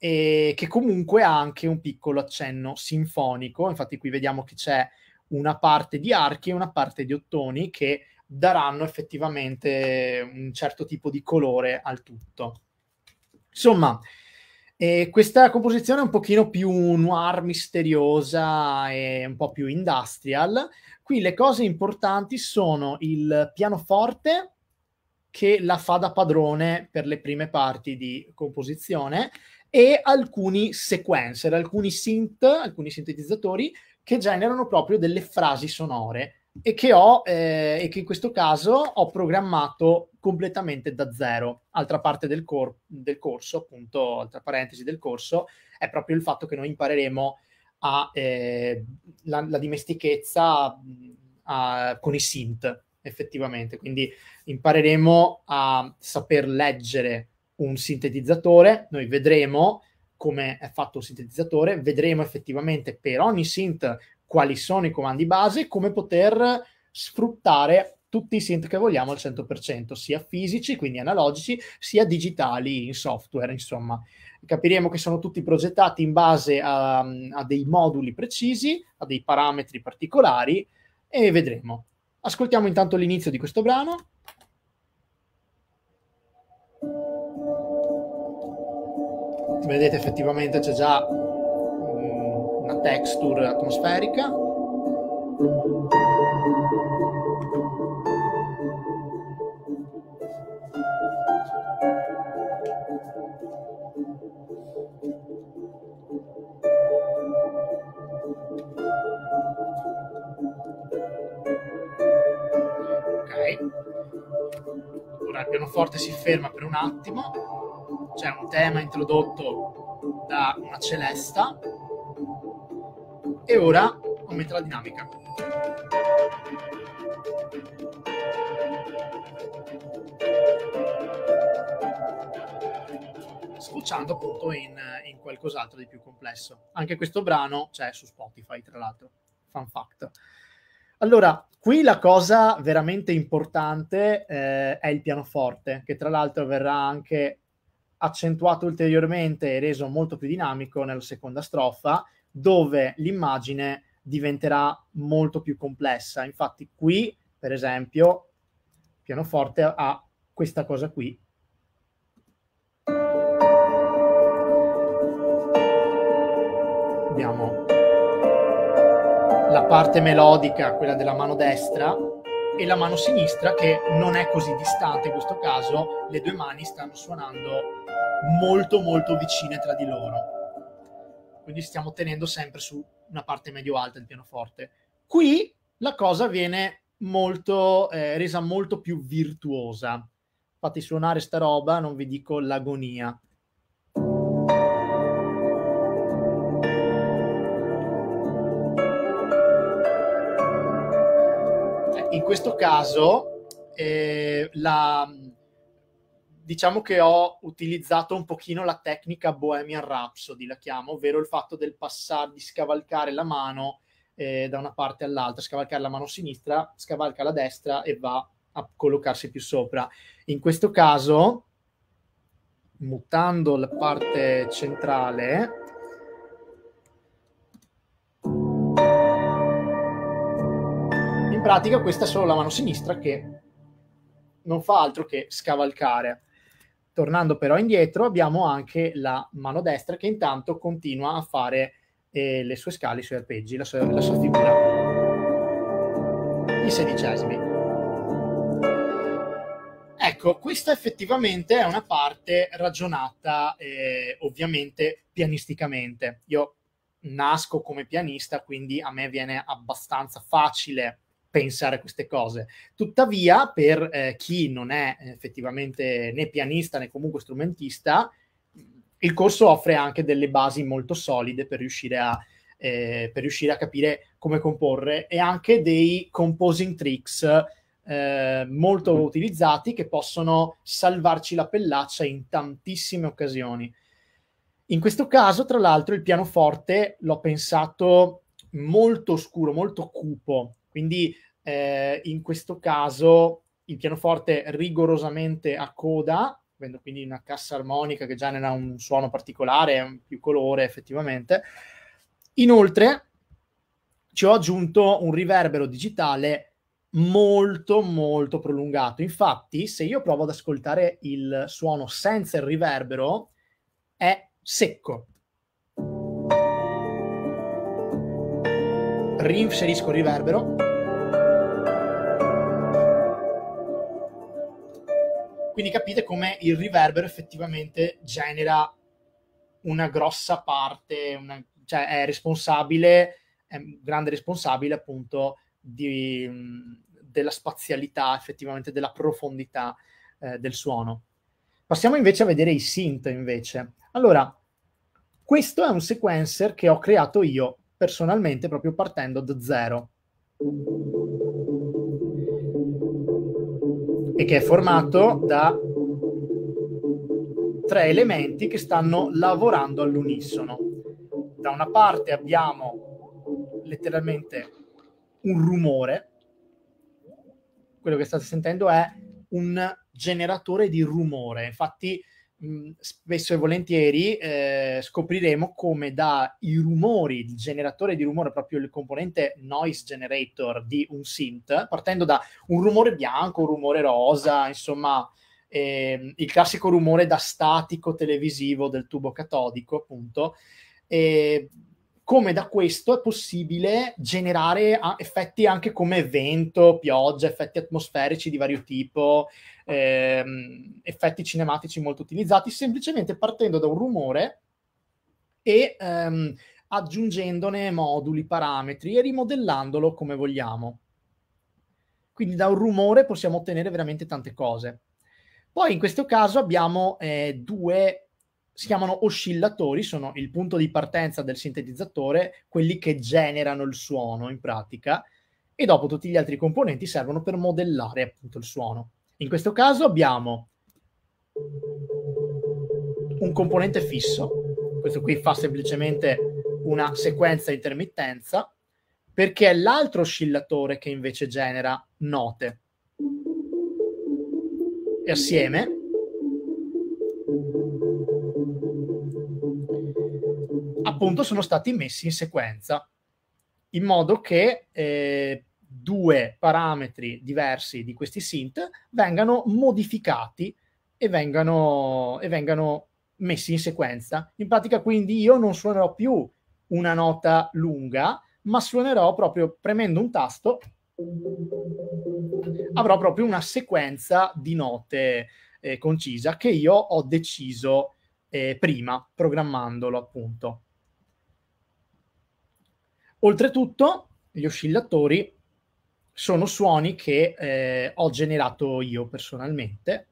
e che comunque ha anche un piccolo accenno sinfonico. Infatti qui vediamo che c'è una parte di archi e una parte di ottoni che daranno effettivamente un certo tipo di colore al tutto. Insomma, eh, questa composizione è un pochino più noir, misteriosa e un po' più industrial. Qui le cose importanti sono il pianoforte che la fa da padrone per le prime parti di composizione e alcuni sequencer, alcuni synth, alcuni sintetizzatori che generano proprio delle frasi sonore e che, ho, eh, e che in questo caso ho programmato completamente da zero. Altra parte del, cor- del, corso, appunto, altra parentesi del corso, è proprio il fatto che noi impareremo a, eh, la, la, dimestichezza a, mm, a, con i synth, effettivamente. Quindi impareremo a saper leggere un sintetizzatore, noi vedremo come è fatto il sintetizzatore, vedremo effettivamente per ogni synth quali sono i comandi base e come poter sfruttare tutti i synth che vogliamo al 100%, sia fisici, quindi analogici, sia digitali in software, insomma. Capiremo che sono tutti progettati in base a, a dei moduli precisi, a dei parametri particolari e vedremo. Ascoltiamo intanto l'inizio di questo brano. vedete effettivamente c'è già mm, una texture atmosferica Ok, Ora il pianoforte si ferma per un attimo c'è un tema introdotto da una celesta e ora aumenta la dinamica. Sfociando appunto in, in qualcos'altro di più complesso. Anche questo brano c'è su Spotify, tra l'altro. Fun fact. Allora, qui la cosa veramente importante eh, è il pianoforte, che tra l'altro verrà anche accentuato ulteriormente e reso molto più dinamico nella seconda strofa, dove l'immagine diventerà molto più complessa. Infatti qui, per esempio, il pianoforte ha questa cosa qui. Abbiamo la parte melodica, quella della mano destra, e la mano sinistra che non è così distante in questo caso, le due mani stanno suonando molto molto vicine tra di loro. Quindi stiamo tenendo sempre su una parte medio alta del pianoforte. Qui la cosa viene molto, eh, resa molto più virtuosa. Fate suonare sta roba, non vi dico l'agonia. In questo caso, eh, la, diciamo che ho utilizzato un pochino la tecnica Bohemian Rhapsody, la chiamo, ovvero il fatto del passare, di scavalcare la mano eh, da una parte all'altra, scavalcare la mano sinistra, scavalca la destra e va a collocarsi più sopra. In questo caso, mutando la parte centrale, pratica questa è solo la mano sinistra che non fa altro che scavalcare. Tornando però indietro abbiamo anche la mano destra che intanto continua a fare eh, le sue scale, i suoi arpeggi, la sua, la sua figura. I sedicesimi. Ecco, questa effettivamente è una parte ragionata eh, ovviamente pianisticamente. Io nasco come pianista, quindi a me viene abbastanza facile pensare a queste cose. Tuttavia, per eh, chi non è effettivamente né pianista né comunque strumentista, il corso offre anche delle basi molto solide per riuscire a, eh, per riuscire a capire come comporre e anche dei composing tricks eh, molto mm-hmm. utilizzati che possono salvarci la pellaccia in tantissime occasioni. In questo caso, tra l'altro, il pianoforte l'ho pensato molto oscuro, molto cupo, quindi eh, in questo caso il pianoforte rigorosamente a coda, avendo quindi una cassa armonica che già ne ha un suono particolare, un più colore effettivamente. Inoltre ci ho aggiunto un riverbero digitale molto molto prolungato. Infatti, se io provo ad ascoltare il suono senza il riverbero, è secco. Rinserisco il riverbero. Quindi capite come il riverbero effettivamente genera una grossa parte, una, cioè è responsabile, è un grande responsabile appunto di, della spazialità, effettivamente della profondità eh, del suono. Passiamo invece a vedere i synth invece. Allora, questo è un sequencer che ho creato io personalmente proprio partendo da zero. E che è formato da tre elementi che stanno lavorando all'unisono. Da una parte abbiamo letteralmente un rumore, quello che state sentendo è un generatore di rumore, infatti spesso e volentieri eh, scopriremo come dai rumori, il generatore di rumore, proprio il componente noise generator di un synth, partendo da un rumore bianco, un rumore rosa, insomma eh, il classico rumore da statico televisivo del tubo catodico, appunto, eh, come da questo è possibile generare ah, effetti anche come vento, pioggia, effetti atmosferici di vario tipo, ehm, effetti cinematici molto utilizzati, semplicemente partendo da un rumore e ehm, aggiungendone moduli, parametri e rimodellandolo come vogliamo. Quindi da un rumore possiamo ottenere veramente tante cose. Poi in questo caso abbiamo eh, due si chiamano oscillatori, sono il punto di partenza del sintetizzatore, quelli che generano il suono in pratica, e dopo tutti gli altri componenti servono per modellare appunto il suono. In questo caso abbiamo un componente fisso, questo qui fa semplicemente una sequenza intermittenza, perché è l'altro oscillatore che invece genera note. E assieme appunto sono stati messi in sequenza, in modo che eh, due parametri diversi di questi synth vengano modificati e vengano, e vengano messi in sequenza. In pratica quindi io non suonerò più una nota lunga, ma suonerò proprio premendo un tasto, avrò proprio una sequenza di note eh, concisa che io ho deciso eh, prima, programmandolo appunto. Oltretutto, gli oscillatori sono suoni che eh, ho generato io personalmente.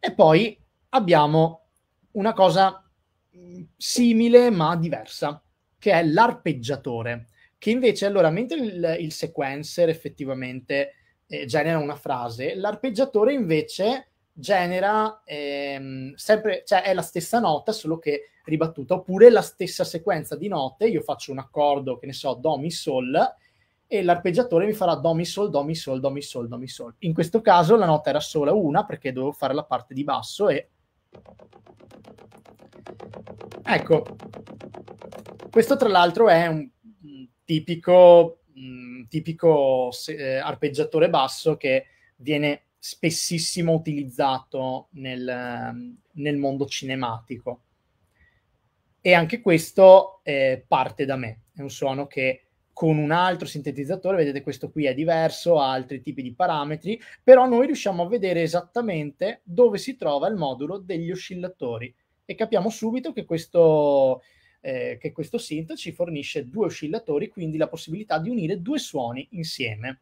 E poi abbiamo una cosa mm, simile ma diversa, che è l'arpeggiatore, che invece allora, mentre il, il sequencer effettivamente eh, genera una frase, l'arpeggiatore invece genera ehm, sempre, cioè è la stessa nota, solo che ribattuta, oppure la stessa sequenza di note, io faccio un accordo, che ne so, do, mi, sol, e l'arpeggiatore mi farà do, mi, sol, do, mi, sol, do, mi, sol, do, mi, sol. In questo caso la nota era sola una, perché dovevo fare la parte di basso e... Ecco, questo tra l'altro è un mm, tipico, mm, tipico eh, arpeggiatore basso che viene spessissimo utilizzato nel, mm, nel mondo cinematico e anche questo eh, parte da me, è un suono che con un altro sintetizzatore, vedete questo qui è diverso, ha altri tipi di parametri, però noi riusciamo a vedere esattamente dove si trova il modulo degli oscillatori e capiamo subito che questo, eh, questo synth ci fornisce due oscillatori, quindi la possibilità di unire due suoni insieme.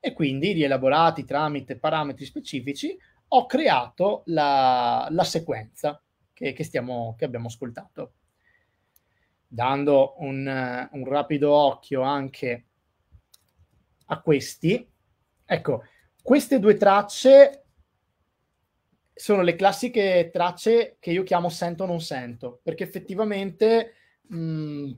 E quindi, rielaborati tramite parametri specifici, ho creato la, la sequenza che, che, stiamo, che abbiamo ascoltato. Dando un, un rapido occhio anche a questi, ecco, queste due tracce sono le classiche tracce che io chiamo sento o non sento, perché effettivamente mh, mm,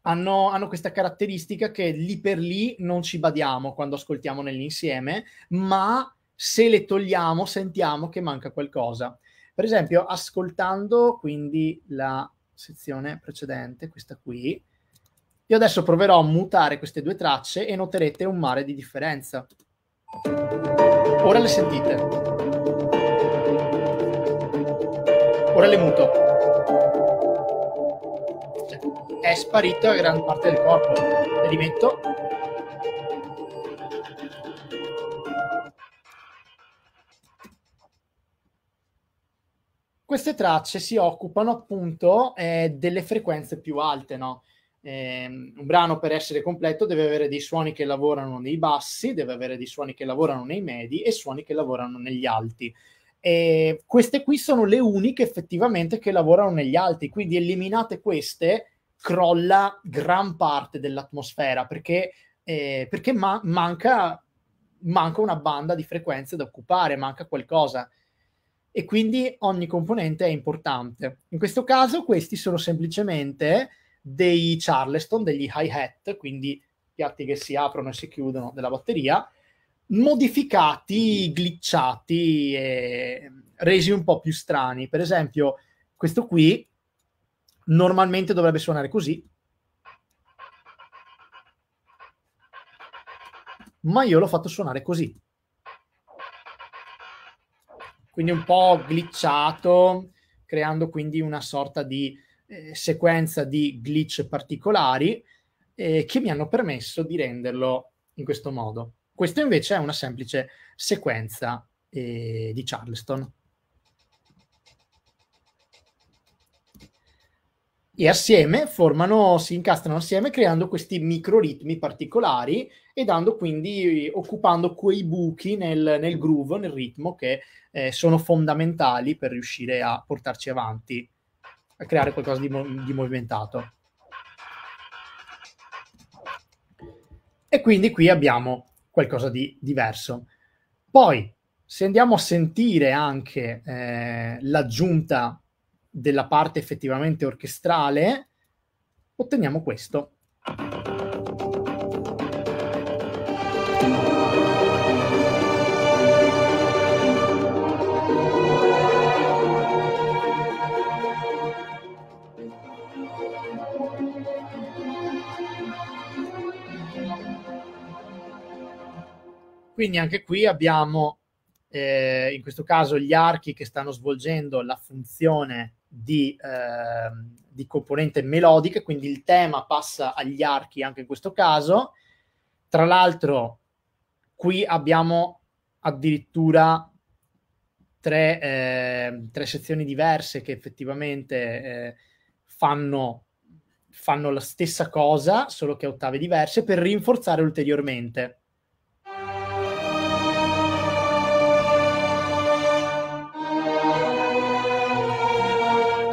hanno, hanno, questa caratteristica che lì per lì non ci badiamo quando ascoltiamo nell'insieme, ma se le togliamo sentiamo che manca qualcosa. Per esempio, ascoltando quindi la sezione precedente, questa qui, io adesso proverò a mutare queste due tracce e noterete un mare di differenza. Ora le sentite. Ora le muto. Cioè, è sparita gran parte del corpo. Le rimetto queste tracce si occupano appunto eh, delle frequenze più alte, no? Eh, un brano per essere completo deve avere dei suoni che lavorano nei bassi, deve avere dei suoni che lavorano nei medi e suoni che lavorano negli alti. E queste qui sono le uniche effettivamente che lavorano negli alti, quindi eliminate queste, crolla gran parte dell'atmosfera perché, eh, perché ma- manca, manca una banda di frequenze da occupare, manca qualcosa e quindi ogni componente è importante. In questo caso questi sono semplicemente dei charleston, degli hi-hat, quindi piatti che si aprono e si chiudono della batteria, modificati, glitchati e resi un po' più strani. Per esempio, questo qui normalmente dovrebbe suonare così, ma io l'ho fatto suonare così quindi un po' glitchato, creando quindi una sorta di eh, sequenza di glitch particolari eh, che mi hanno permesso di renderlo in questo modo. Questo invece è una semplice sequenza eh, di Charleston. e assieme formano, si incastrano assieme creando questi microritmi particolari e dando quindi, occupando quei buchi nel, nel groove, nel ritmo che eh, sono fondamentali per riuscire a portarci avanti, a creare qualcosa di, di movimentato. E quindi qui abbiamo qualcosa di diverso. Poi, se andiamo a sentire anche eh, l'aggiunta della parte effettivamente orchestrale, otteniamo questo. Quindi anche qui abbiamo eh, in questo caso gli archi che stanno svolgendo la funzione di, eh, di componente melodica, quindi il tema passa agli archi anche in questo caso. Tra l'altro, qui abbiamo addirittura tre, eh, tre sezioni diverse che effettivamente eh, fanno, fanno la stessa cosa, solo che a ottave diverse, per rinforzare ulteriormente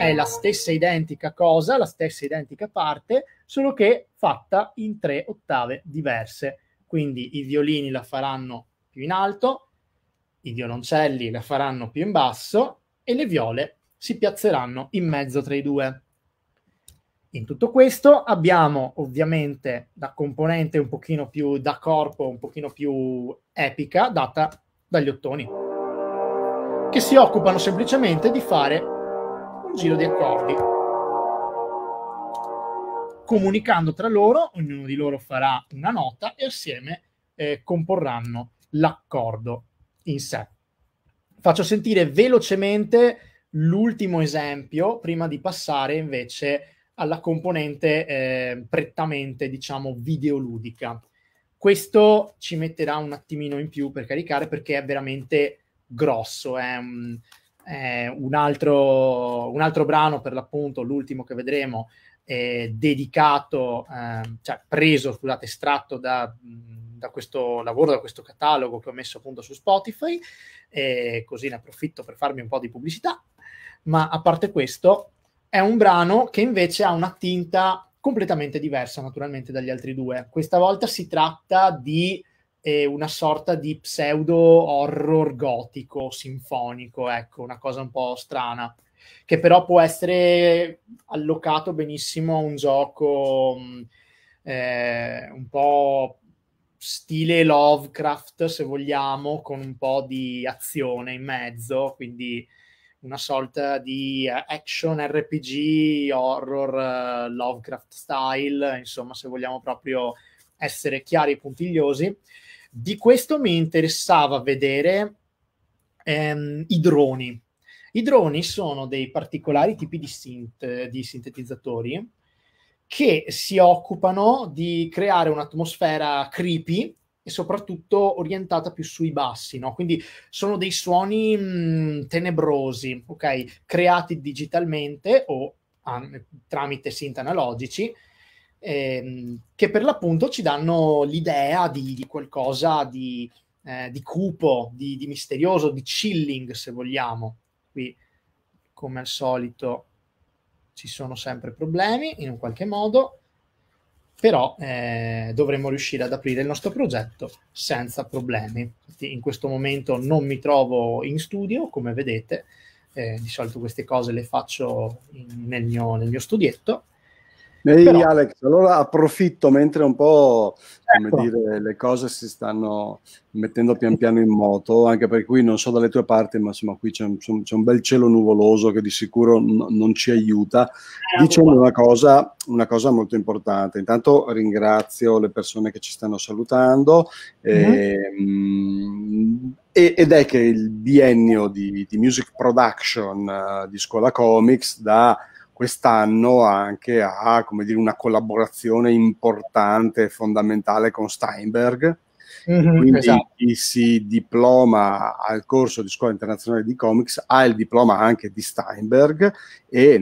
è la stessa identica cosa, la stessa identica parte, solo che fatta in tre ottave diverse. Quindi i violini la faranno più in alto, i violoncelli la faranno più in basso e le viole si piazzeranno in mezzo tra i due. In tutto questo abbiamo ovviamente la componente un pochino più da corpo, un pochino più epica, data dagli ottoni, che si occupano semplicemente di fare giro di accordi. Comunicando tra loro, ognuno di loro farà una nota e assieme eh, comporranno l'accordo in sé. Faccio sentire velocemente l'ultimo esempio prima di passare invece alla componente eh, prettamente, diciamo, videoludica. Questo ci metterà un attimino in più per caricare perché è veramente grosso, è un, eh, un, altro, un, altro, brano, per l'appunto, l'ultimo che vedremo, eh, dedicato, eh, cioè preso, scusate, estratto da, da, questo lavoro, da questo catalogo che ho messo appunto su Spotify, e così ne approfitto per farmi un po' di pubblicità. Ma a parte questo, è un brano che invece ha una tinta completamente diversa naturalmente dagli altri due. Questa volta si tratta di eh, una sorta di pseudo horror gotico, sinfonico, ecco, una cosa un po' strana, che però può essere allocato benissimo a un gioco mm, eh, un po' stile Lovecraft, se vogliamo, con un po' di azione in mezzo, quindi una sorta di eh, action RPG horror eh, Lovecraft style, insomma, se vogliamo proprio essere chiari e puntigliosi. Di questo mi interessava vedere ehm, i droni. I droni sono dei particolari tipi di, sint- di sintetizzatori che si occupano di creare un'atmosfera creepy e soprattutto orientata più sui bassi, no? Quindi sono dei suoni mh, mhmm, tenebrosi, ok? Creati digitalmente o an- tramite synth analogici ehm, che per l'appunto ci danno l'idea di, di qualcosa di, eh, di cupo, di, di, misterioso, di chilling se vogliamo. Qui, come al solito, ci sono sempre problemi in un qualche modo, però eh, dovremmo riuscire ad aprire il nostro progetto senza problemi. In questo momento non mi trovo in studio, come vedete, eh, di solito queste cose le faccio in, nel, mio, nel mio studietto Ehi Però... Alex, allora approfitto mentre un po' ecco. dire, le cose si stanno mettendo pian piano in moto, anche per cui non so dalle tue parti, ma insomma qui c'è un, c'è un bel cielo nuvoloso che di sicuro n- non ci aiuta, eh, dicendo una cosa, una cosa, molto importante. Intanto ringrazio le persone che ci stanno salutando. Mm-hmm. mh, ehm, ed è che il biennio di, di music production uh, di scuola comics da quest'anno anche a dire, una collaborazione importante e fondamentale con Steinberg. Mm-hmm, quindi esatto. chi si diploma al corso di scuola internazionale di comics ha il diploma anche di Steinberg e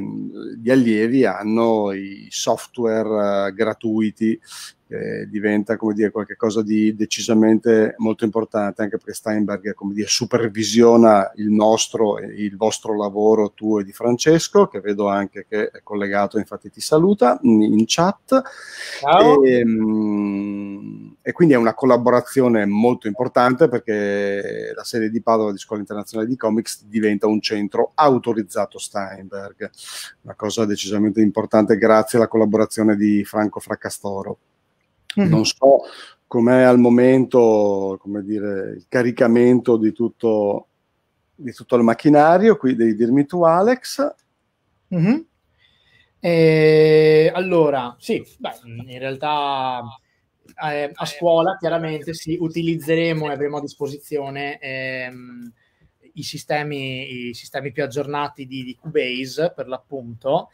gli allievi hanno i software uh, gratuiti eh, diventa come dire, qualcosa di decisamente molto importante, anche perché Steinberg come dire, supervisiona il nostro e il vostro lavoro tuo e di Francesco, che vedo anche che è collegato, infatti ti saluta in chat. E, ehm, e, quindi è una collaborazione molto importante perché la serie di Padova di Scuola Internazionale di Comics diventa un centro autorizzato Steinberg, una cosa decisamente importante grazie alla collaborazione di Franco Fracastoro Mm-hmm. Non so com'è al momento come dire, il caricamento di tutto, di tutto, il macchinario, qui devi dirmi tu Alex. Mm-hmm. Eh, allora, sì, beh, in realtà eh, a scuola chiaramente sì, utilizzeremo e avremo a disposizione ehm, i, sistemi, i, sistemi, più aggiornati di, di Cubase per l'appunto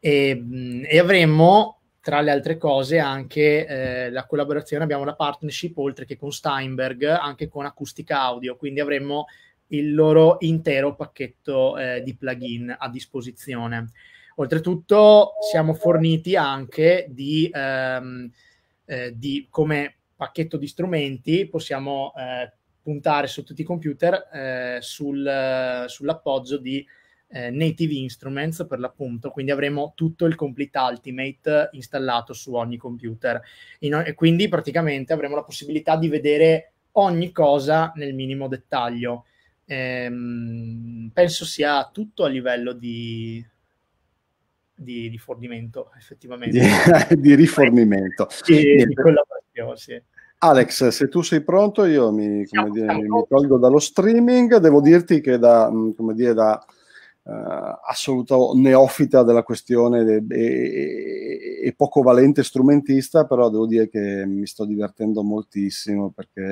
e, mm, e avremo tra le altre cose anche eh, la collaborazione, abbiamo la partnership oltre che con Steinberg, anche con Acustica Audio, quindi avremo il loro intero pacchetto eh, di plugin a disposizione. Oltretutto siamo forniti anche di, ehm, eh, di come pacchetto di strumenti, possiamo eh, puntare su tutti i computer eh, sul, eh, sull'appoggio di eh, Native Instruments per l'appunto, quindi avremo tutto il Complete Ultimate installato su ogni computer. In, e quindi praticamente avremo la possibilità di vedere ogni cosa nel minimo dettaglio. Ehm, penso sia tutto a livello di, di, di fornimento, effettivamente. Di, di rifornimento. Sì, di sì. Alex, se tu sei pronto, io mi, dire, mi, tolgo dallo streaming. Devo dirti che da, mm, come dire, da eh, assoluto neofita della questione e, e, e, poco valente strumentista, però devo dire che mi sto divertendo moltissimo perché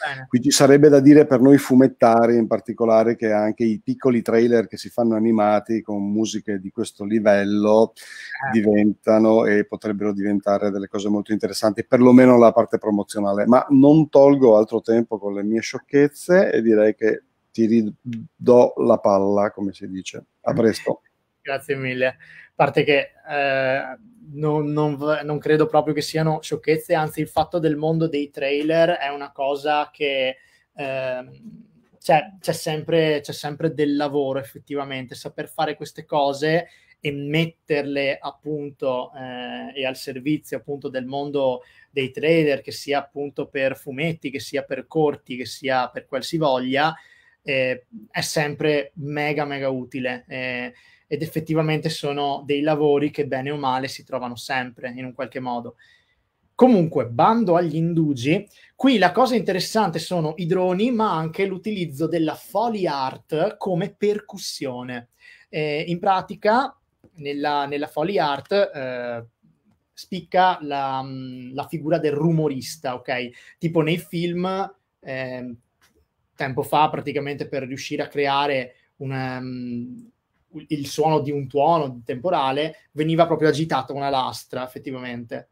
Bene. qui ci sarebbe da dire per noi fumettari in particolare che anche i piccoli trailer che si fanno animati con musiche di questo livello eh. diventano e potrebbero diventare delle cose molto interessanti, perlomeno la parte promozionale, ma non tolgo altro tempo con le mie sciocchezze e direi che ti ridò la palla, come si dice. A mm. presto. Grazie mille. A parte che eh, non, non, non, credo proprio che siano sciocchezze, anzi il fatto del mondo dei trailer è una cosa che... Eh, c'è, c'è, sempre, c'è sempre del lavoro effettivamente, saper fare queste cose e metterle appunto eh, e al servizio appunto del mondo dei trader, che sia appunto per fumetti, che sia per corti, che sia per qualsivoglia, eh, è sempre mega mega utile eh, ed effettivamente sono dei lavori che bene o male si trovano sempre in un qualche modo. Comunque, bando agli indugi, qui la cosa interessante sono i droni, ma anche l'utilizzo della foley art come percussione. Eh, in pratica, nella, nella foley art eh, spicca la, mm, la, figura del rumorista, ok? Tipo nei film... Eh, tempo fa praticamente per riuscire a creare un, um, mm, il suono di un tuono temporale veniva proprio agitata una lastra effettivamente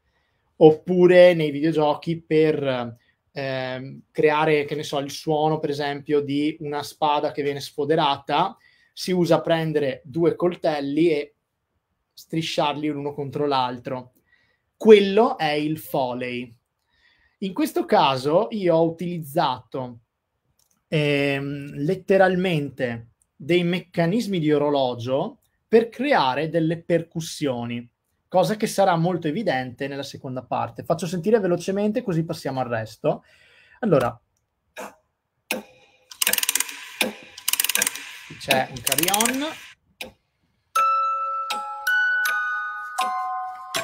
oppure nei videogiochi per eh, creare che ne so il suono per esempio di una spada che viene sfoderata si usa prendere due coltelli e strisciarli l'uno contro l'altro quello è il foley in questo caso io ho utilizzato ehm, letteralmente dei meccanismi di orologio per creare delle percussioni, cosa che sarà molto evidente nella seconda parte. Faccio sentire velocemente così passiamo al resto. Allora, qui c'è un carillon,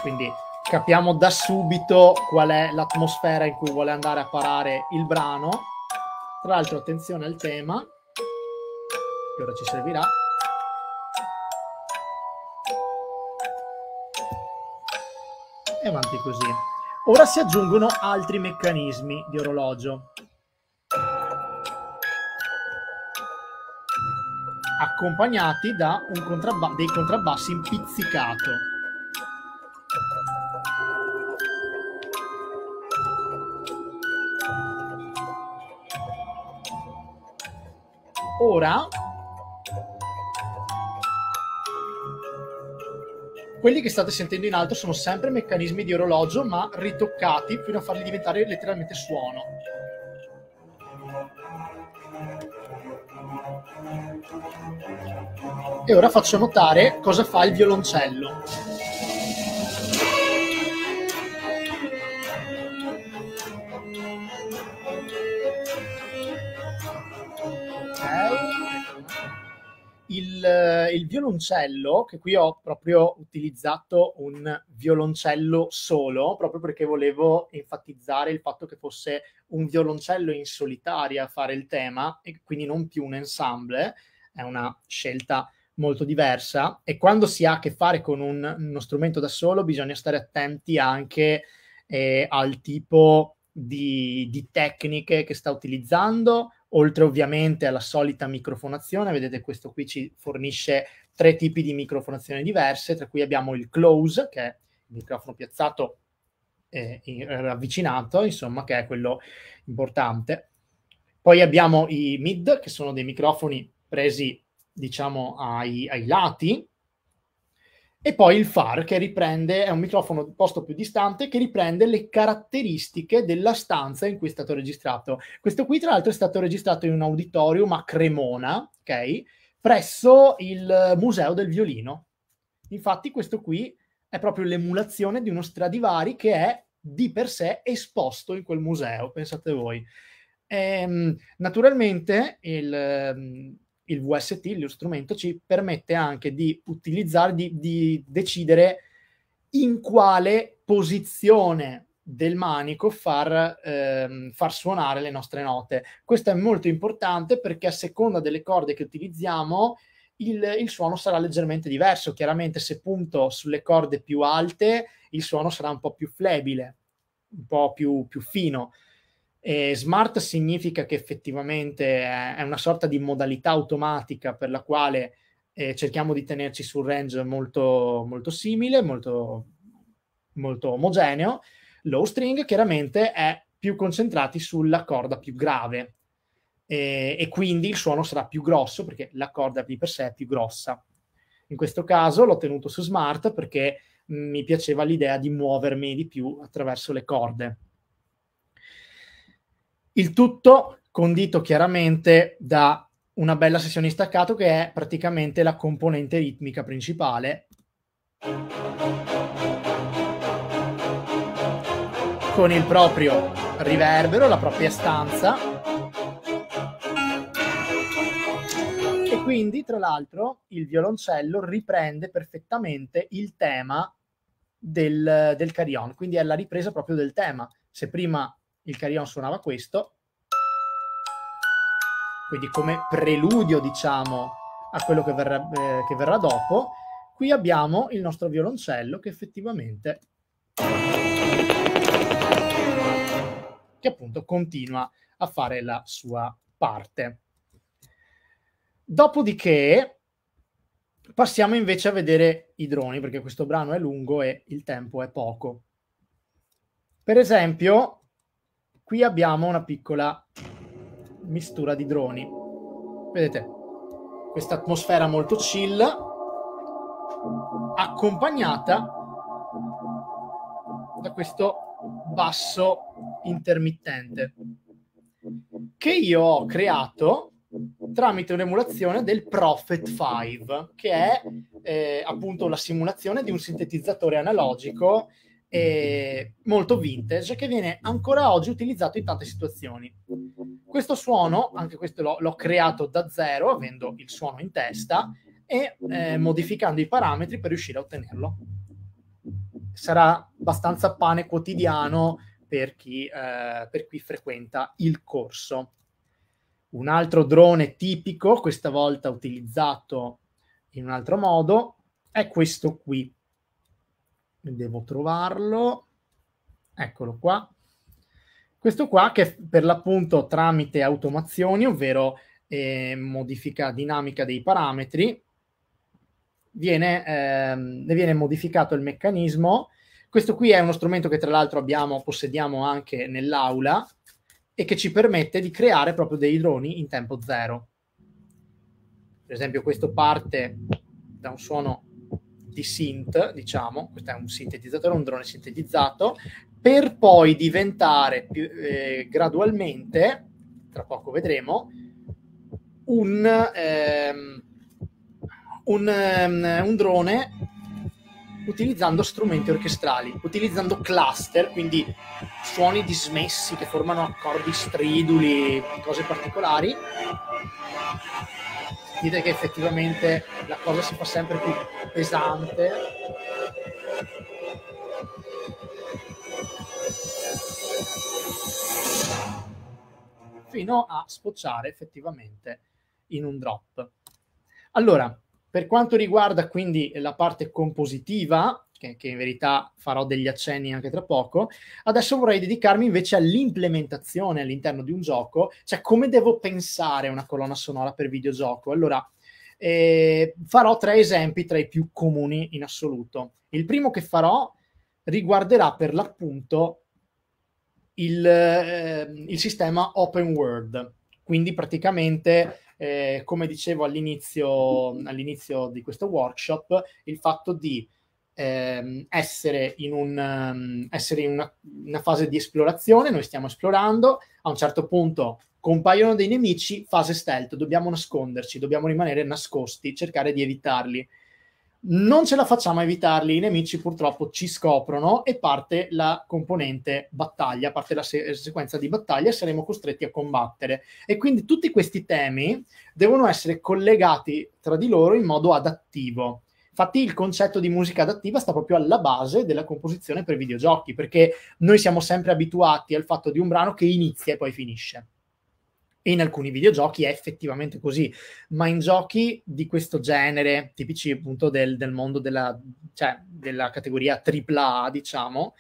quindi capiamo da subito qual è l'atmosfera in cui vuole andare a parare il brano. Tra l'altro, attenzione al tema, che ora ci servirà. E avanti così. Ora si aggiungono altri meccanismi di orologio. accompagnati da contrabba dei contrabbassi in pizzicato. Ora, quelli che state sentendo in alto sono sempre meccanismi di orologio, ma ritoccati fino a farli diventare letteralmente suono. E ora faccio notare cosa fa il violoncello. il violoncello, che qui ho proprio utilizzato un violoncello solo, proprio perché volevo enfatizzare il fatto che fosse un violoncello in solitaria a fare il tema e quindi non più un ensemble, è una scelta molto diversa e quando si ha a che fare con un, uno strumento da solo bisogna stare attenti anche eh, al tipo di, di, tecniche che sta utilizzando oltre ovviamente alla solita microfonazione, vedete questo qui ci fornisce tre tipi di microfonazione diverse, tra cui abbiamo il close, che è il microfono piazzato eh, ravvicinato, insomma, che è quello importante. Poi abbiamo i mid, che sono dei microfoni presi, diciamo, ai, ai lati, e poi il FAR che riprende, è un microfono posto più distante, che riprende le caratteristiche della stanza in cui è stato registrato. Questo qui, tra l'altro, è stato registrato in un auditorium a Cremona, ok? Presso il Museo del Violino. Infatti, questo qui è proprio l'emulazione di uno Stradivari che è di per sé esposto in quel museo, pensate voi. Ehm, naturalmente, il il VST, lo strumento, ci permette anche di utilizzare, di, di decidere in quale posizione del manico far, ehm, far, suonare le nostre note. Questo è molto importante perché a seconda delle corde che utilizziamo il, il, suono sarà leggermente diverso. Chiaramente se punto sulle corde più alte il suono sarà un po' più flebile, un po' più, più fino. E smart significa che effettivamente è una sorta di modalità automatica per la quale eh, cerchiamo di tenerci su un range molto, molto simile, molto, molto omogeneo. Low string chiaramente è più concentrati sulla corda più grave e, e quindi il suono sarà più grosso perché la corda di per sé è più grossa. In questo caso l'ho tenuto su smart perché mm, mi piaceva l'idea di muovermi di più attraverso le corde. Il tutto condito chiaramente da una bella sessione in staccato che è praticamente la componente ritmica principale. Con il proprio riverbero, la propria stanza. E quindi, tra l'altro, il violoncello riprende perfettamente il tema del, del carillon, quindi è la ripresa proprio del tema. Se prima il carillon suonava questo, quindi come preludio, diciamo, a quello che verrà, eh, che verrà dopo. Qui abbiamo il nostro violoncello che effettivamente che appunto continua a fare la sua parte. Dopodiché passiamo invece a vedere i droni, perché questo brano è lungo e il tempo è poco. Per esempio, qui abbiamo una piccola mistura di droni. Vedete, questa atmosfera molto chill, accompagnata da questo basso intermittente che io ho creato tramite un'emulazione del Prophet 5, che è eh, appunto la simulazione di un sintetizzatore analogico eh, molto vintage che viene ancora oggi utilizzato in tante situazioni. Questo suono, anche questo l'ho, l'ho creato da zero, avendo il suono in testa e eh, modificando i parametri per riuscire a ottenerlo. Sarà abbastanza pane quotidiano per chi, eh, per chi frequenta il corso. Un altro drone tipico, questa volta utilizzato in un altro modo, è questo qui devo trovarlo, eccolo qua. Questo qua che per l'appunto tramite automazioni, ovvero eh, modifica dinamica dei parametri, viene, ehm, viene modificato il meccanismo. Questo qui è uno strumento che tra l'altro abbiamo, possediamo anche nell'aula e che ci permette di creare proprio dei droni in tempo zero. Per esempio questo parte da un suono di synth, diciamo, questo è un sintetizzatore, un drone sintetizzato, per poi diventare più, eh, gradualmente, tra poco vedremo, un, ehm, un, ehm, un drone utilizzando strumenti orchestrali, utilizzando cluster, quindi suoni dismessi che formano accordi striduli, cose particolari, sentire che effettivamente la cosa si fa sempre più pesante. Fino a sfociare effettivamente in un drop. Allora, per quanto riguarda quindi la parte compositiva, che, che in verità farò degli accenni anche tra poco, adesso vorrei dedicarmi invece all'implementazione all'interno di un gioco, cioè come devo pensare una colonna sonora per videogioco. Allora, eh, farò tre esempi tra i più comuni in assoluto. Il primo che farò riguarderà per l'appunto il, eh, il sistema open world, quindi praticamente eh, come dicevo all'inizio, all'inizio, di questo workshop, il fatto di ehm, essere in, un, ehm, essere in una, una, fase di esplorazione, noi stiamo esplorando, a un certo punto compaiono dei nemici, fase stealth, dobbiamo nasconderci, dobbiamo rimanere nascosti, cercare di evitarli. Non ce la facciamo a evitarli, i nemici purtroppo ci scoprono e parte la componente battaglia, parte la se- sequenza di battaglia e saremo costretti a combattere. E quindi tutti questi temi devono essere collegati tra di loro in modo adattivo Infatti il concetto di musica adattiva sta proprio alla base della composizione per videogiochi, perché noi siamo sempre abituati al fatto di un brano che inizia e poi finisce. E in alcuni videogiochi è effettivamente così, ma in giochi di questo genere, tipici appunto del, del mondo della, cioè, della categoria AAA, diciamo,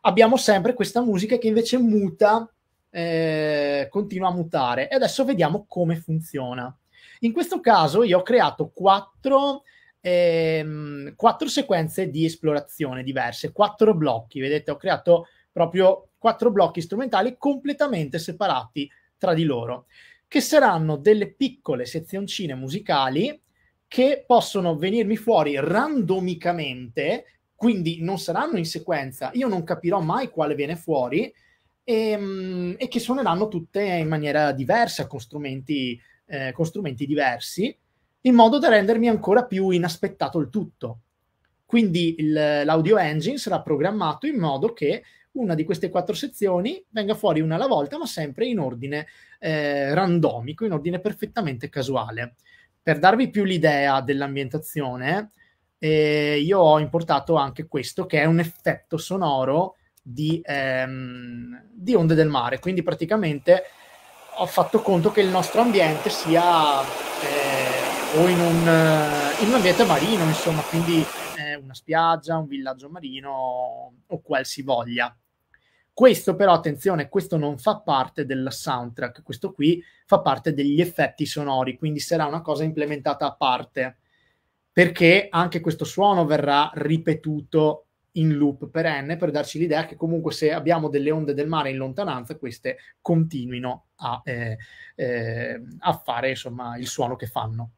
abbiamo sempre questa musica che invece muta, eh, continua a mutare. E adesso vediamo come funziona. In questo caso io ho creato quattro ehm, quattro sequenze di esplorazione diverse, quattro blocchi. Vedete, ho creato proprio quattro blocchi strumentali completamente separati tra di loro, che saranno delle piccole sezioncine musicali che possono venirmi fuori randomicamente, quindi non saranno in sequenza, io non capirò mai quale viene fuori e, ehm, e che suoneranno tutte in maniera diversa, con strumenti, eh, con strumenti diversi in modo da rendermi ancora più inaspettato il tutto. Quindi il, l'audio engine sarà programmato in modo che una di queste quattro sezioni venga fuori una alla volta, ma sempre in ordine eh, randomico, in ordine perfettamente casuale. Per darvi più l'idea dell'ambientazione, eh, io ho importato anche questo, che è un effetto sonoro di, ehm, di onde del mare. Quindi praticamente ho fatto conto che il nostro ambiente sia... Eh, o in un, eh, in un ambiente marino, insomma, quindi eh, una spiaggia, un villaggio marino o qualsivoglia. Questo però, attenzione, questo non fa parte della soundtrack, questo qui fa parte degli effetti sonori, quindi sarà una cosa implementata a parte, perché anche questo suono verrà ripetuto in loop perenne per darci l'idea che comunque se abbiamo delle onde del mare in lontananza, queste continuino a, eh, eh, a fare insomma, il suono che fanno.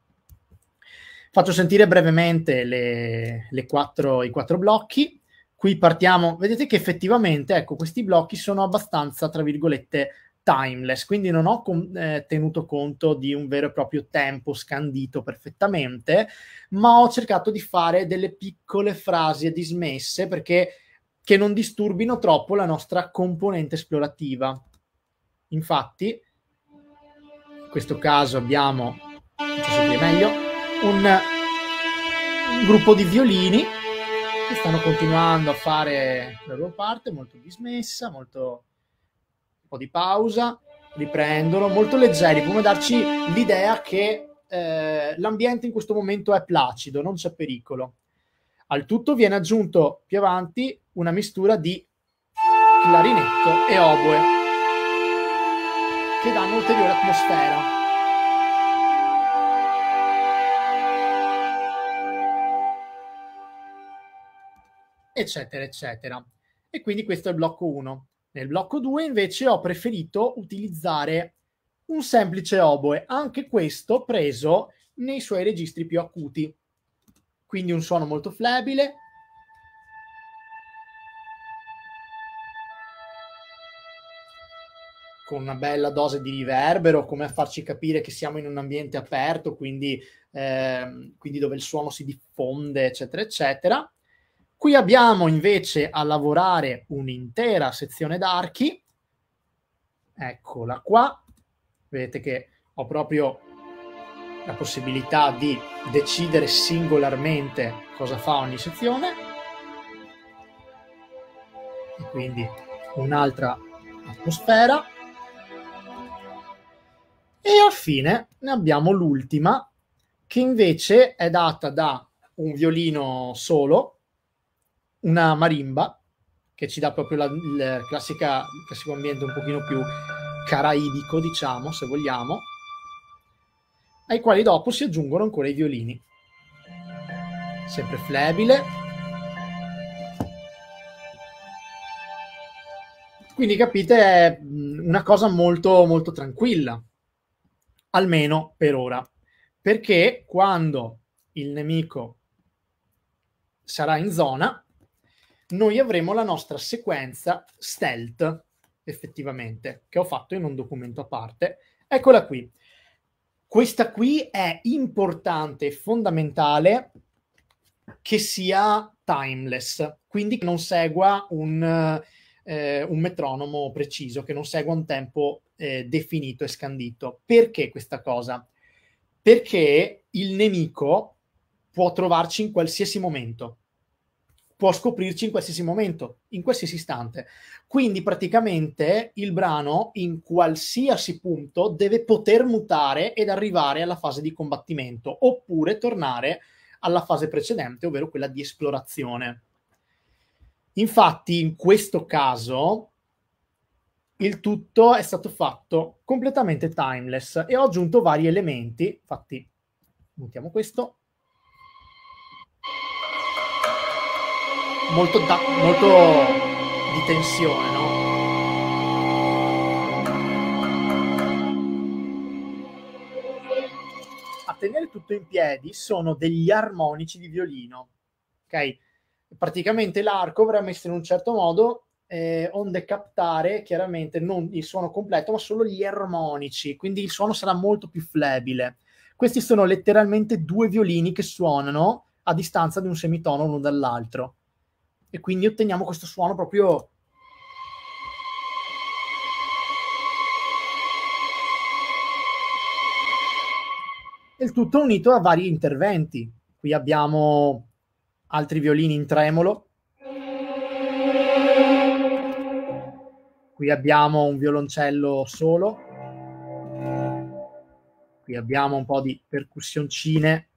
Faccio sentire brevemente le, le quattro, i quattro blocchi. Qui partiamo, vedete che effettivamente ecco, questi blocchi sono abbastanza, tra virgolette, timeless, quindi non ho con, eh, tenuto conto di un vero e proprio tempo scandito perfettamente, ma ho cercato di fare delle piccole frasi dismesse perché che non disturbino troppo la nostra componente esplorativa. Infatti, in questo caso abbiamo... Non so se meglio un, gruppo di violini che stanno continuando a fare la loro parte, molto dismessa, molto un po' di pausa, riprendono, molto leggeri, come darci l'idea che eh, l'ambiente in questo momento è placido, non c'è pericolo. Al tutto viene aggiunto più avanti una mistura di clarinetto e oboe che danno ulteriore atmosfera. eccetera, eccetera. E quindi questo è il blocco 1. Nel blocco 2 invece ho preferito utilizzare un semplice oboe, anche questo preso nei suoi registri più acuti. Quindi un suono molto flebile. Con una bella dose di riverbero, come a farci capire che siamo in un ambiente aperto, quindi, eh, quindi dove il suono si diffonde, eccetera, eccetera. Qui abbiamo invece a lavorare un'intera sezione d'archi. Eccola qua. Vedete che ho proprio la possibilità di decidere singolarmente cosa fa ogni sezione. E quindi un'altra atmosfera. E alla fine ne abbiamo l'ultima, che invece è data da un violino solo, una marimba che ci dà proprio la, il, classica, il classico ambiente un pochino più caraibico, diciamo, se vogliamo, ai quali dopo si aggiungono ancora i violini. Sempre flebile. Quindi capite, è una cosa molto, molto tranquilla, almeno per ora, perché quando il nemico sarà in zona, noi avremo la nostra sequenza stealth, effettivamente, che ho fatto in un documento a parte. Eccola qui. Questa qui è importante e fondamentale che sia timeless, quindi che non segua un, eh, un metronomo preciso, che non segua un tempo eh, definito e scandito. Perché questa cosa? Perché il nemico può trovarci in qualsiasi momento può scoprirci in qualsiasi momento, in qualsiasi istante. Quindi praticamente il brano in qualsiasi punto deve poter mutare ed arrivare alla fase di combattimento oppure tornare alla fase precedente, ovvero quella di esplorazione. Infatti in questo caso il tutto è stato fatto completamente timeless e ho aggiunto vari elementi, infatti mutiamo questo molto, da, molto di tensione, no? A tenere tutto in piedi sono degli armonici di violino, ok? Praticamente l'arco verrà messo in un certo modo eh, onde captare chiaramente non il suono completo, ma solo gli armonici, quindi il suono sarà molto più flebile. Questi sono letteralmente due violini che suonano a distanza di un semitono l'uno dall'altro e quindi otteniamo questo suono proprio il tutto unito a vari interventi. Qui abbiamo altri violini in tremolo. Qui abbiamo un violoncello solo. Qui abbiamo un po' di percussioncine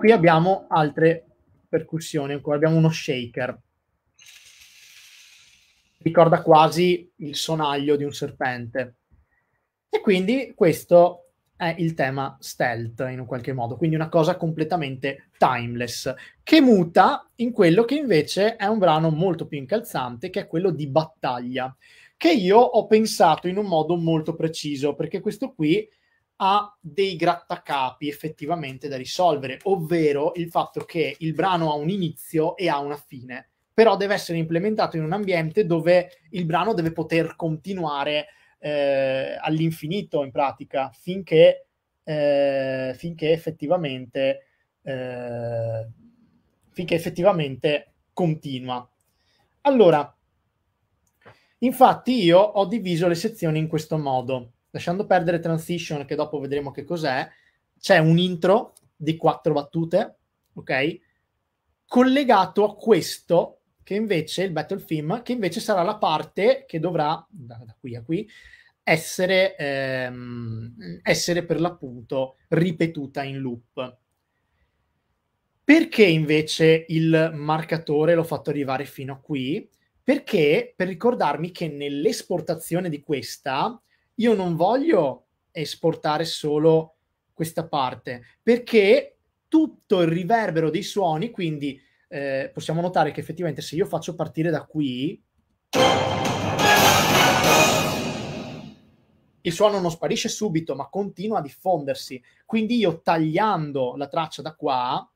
qui abbiamo altre percussioni ancora, abbiamo uno shaker. Ricorda quasi il sonaglio di un serpente. E quindi questo è il tema stealth in un qualche modo, quindi una cosa completamente timeless, che muta in quello che invece è un brano molto più incalzante, che è quello di battaglia, che io ho pensato in un modo molto preciso, perché questo qui ha dei grattacapi effettivamente da risolvere, ovvero il fatto che il brano ha un inizio e ha una fine, però deve essere implementato in un ambiente dove il brano deve poter continuare eh, all'infinito in pratica, finché, eh, finché effettivamente... Eh, finché effettivamente continua. Allora, infatti io ho diviso le sezioni in questo modo lasciando perdere Transition, che dopo vedremo che cos'è, c'è un intro di quattro battute, ok? Collegato a questo, che invece il battle theme, che invece sarà la parte che dovrà, da, da qui a qui, essere, ehm, essere per l'appunto ripetuta in loop. Perché invece il marcatore l'ho fatto arrivare fino a qui? Perché per ricordarmi che nell'esportazione di questa io non voglio esportare solo questa parte, perché tutto il riverbero dei suoni, quindi eh, possiamo notare che effettivamente se io faccio partire da qui, il suono non sparisce subito, ma continua a diffondersi. Quindi io tagliando la traccia da qua,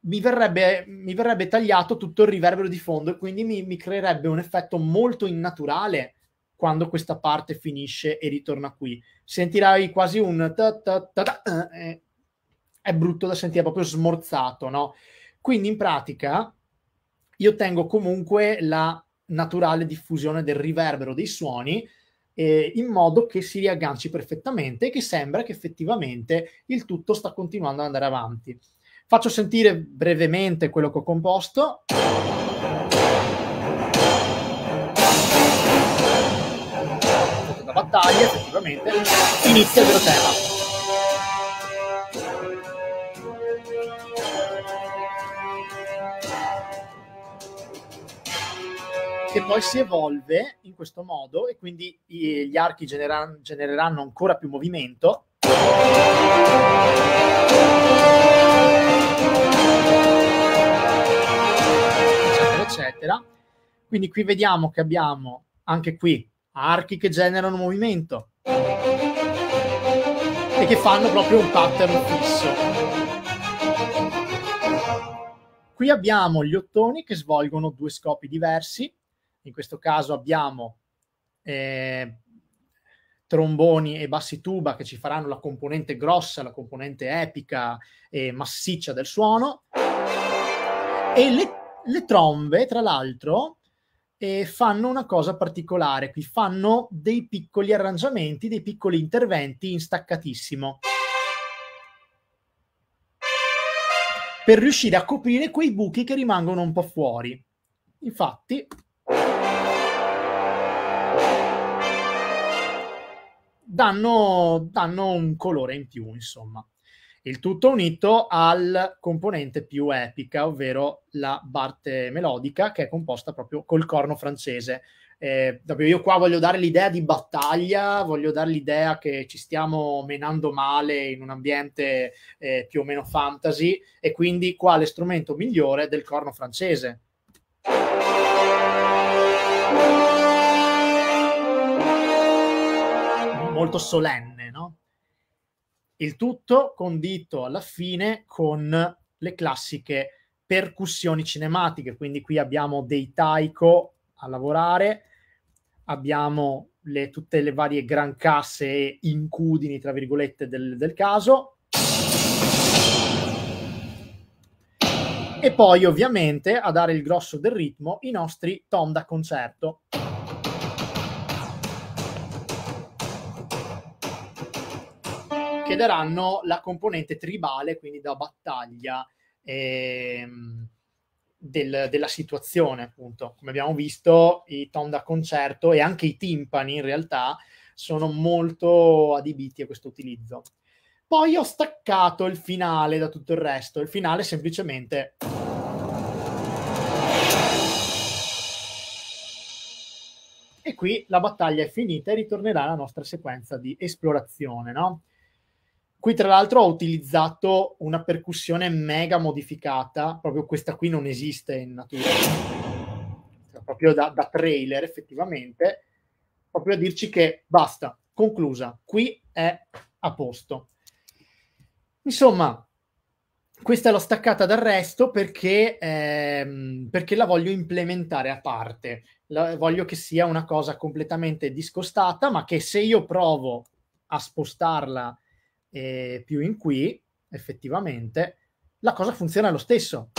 mi verrebbe, mi verrebbe tagliato tutto il riverbero di fondo e quindi mi, mi creerebbe un effetto molto innaturale quando questa parte finisce e ritorna qui. Sentirai quasi un... Ta ta ta eh, è brutto da sentire, proprio smorzato, no? Quindi in pratica io tengo comunque la naturale diffusione del riverbero dei suoni eh, in modo che si riagganci perfettamente e che sembra che effettivamente il tutto sta continuando ad andare avanti. Faccio sentire brevemente quello che ho composto. seconda battaglia, effettivamente, inizia il vero tema. che poi si evolve in questo modo e quindi gli archi generan- genereranno ancora più movimento. Eccetera, eccetera. Quindi qui vediamo che abbiamo anche qui archi che generano movimento e che fanno proprio un pattern fisso. Qui abbiamo gli ottoni che svolgono due scopi diversi, in questo caso abbiamo eh, tromboni e bassi tuba che ci faranno la componente grossa, la componente epica e massiccia del suono, e le, le trombe, tra l'altro, e fanno una cosa particolare qui, fanno dei piccoli arrangiamenti, dei piccoli interventi in staccatissimo. Per riuscire a coprire quei buchi che rimangono un po' fuori. Infatti, danno, danno un colore in più, insomma il tutto unito al componente più epica, ovvero la parte melodica che è composta proprio col corno francese. Eh, io qua voglio dare l'idea di battaglia, voglio dare l'idea che ci stiamo menando male in un ambiente eh, più o meno fantasy e quindi quale strumento migliore del corno francese? Molto solenne il tutto condito alla fine con le classiche percussioni cinematiche, quindi qui abbiamo dei taiko a lavorare, abbiamo le, tutte le varie grancasse e incudini, tra virgolette, del, del caso. E poi ovviamente a dare il grosso del ritmo i nostri tom da concerto. vederanno la componente tribale, quindi da battaglia ehm, del, della situazione, appunto. Come abbiamo visto, i tom da concerto e anche i timpani in realtà sono molto adibiti a questo utilizzo. Poi ho staccato il finale da tutto il resto, il finale semplicemente e qui la battaglia è finita e ritornerà la nostra sequenza di esplorazione, no? Qui tra l'altro ho utilizzato una percussione mega modificata, proprio questa qui non esiste in natura, cioè, proprio da, da trailer effettivamente, proprio a dirci che basta, conclusa, qui è a posto. Insomma, questa l'ho staccata dal resto perché, ehm, perché la voglio implementare a parte. La, voglio che sia una cosa completamente discostata, ma che se io provo a spostarla e più in qui, effettivamente, la cosa funziona lo stesso.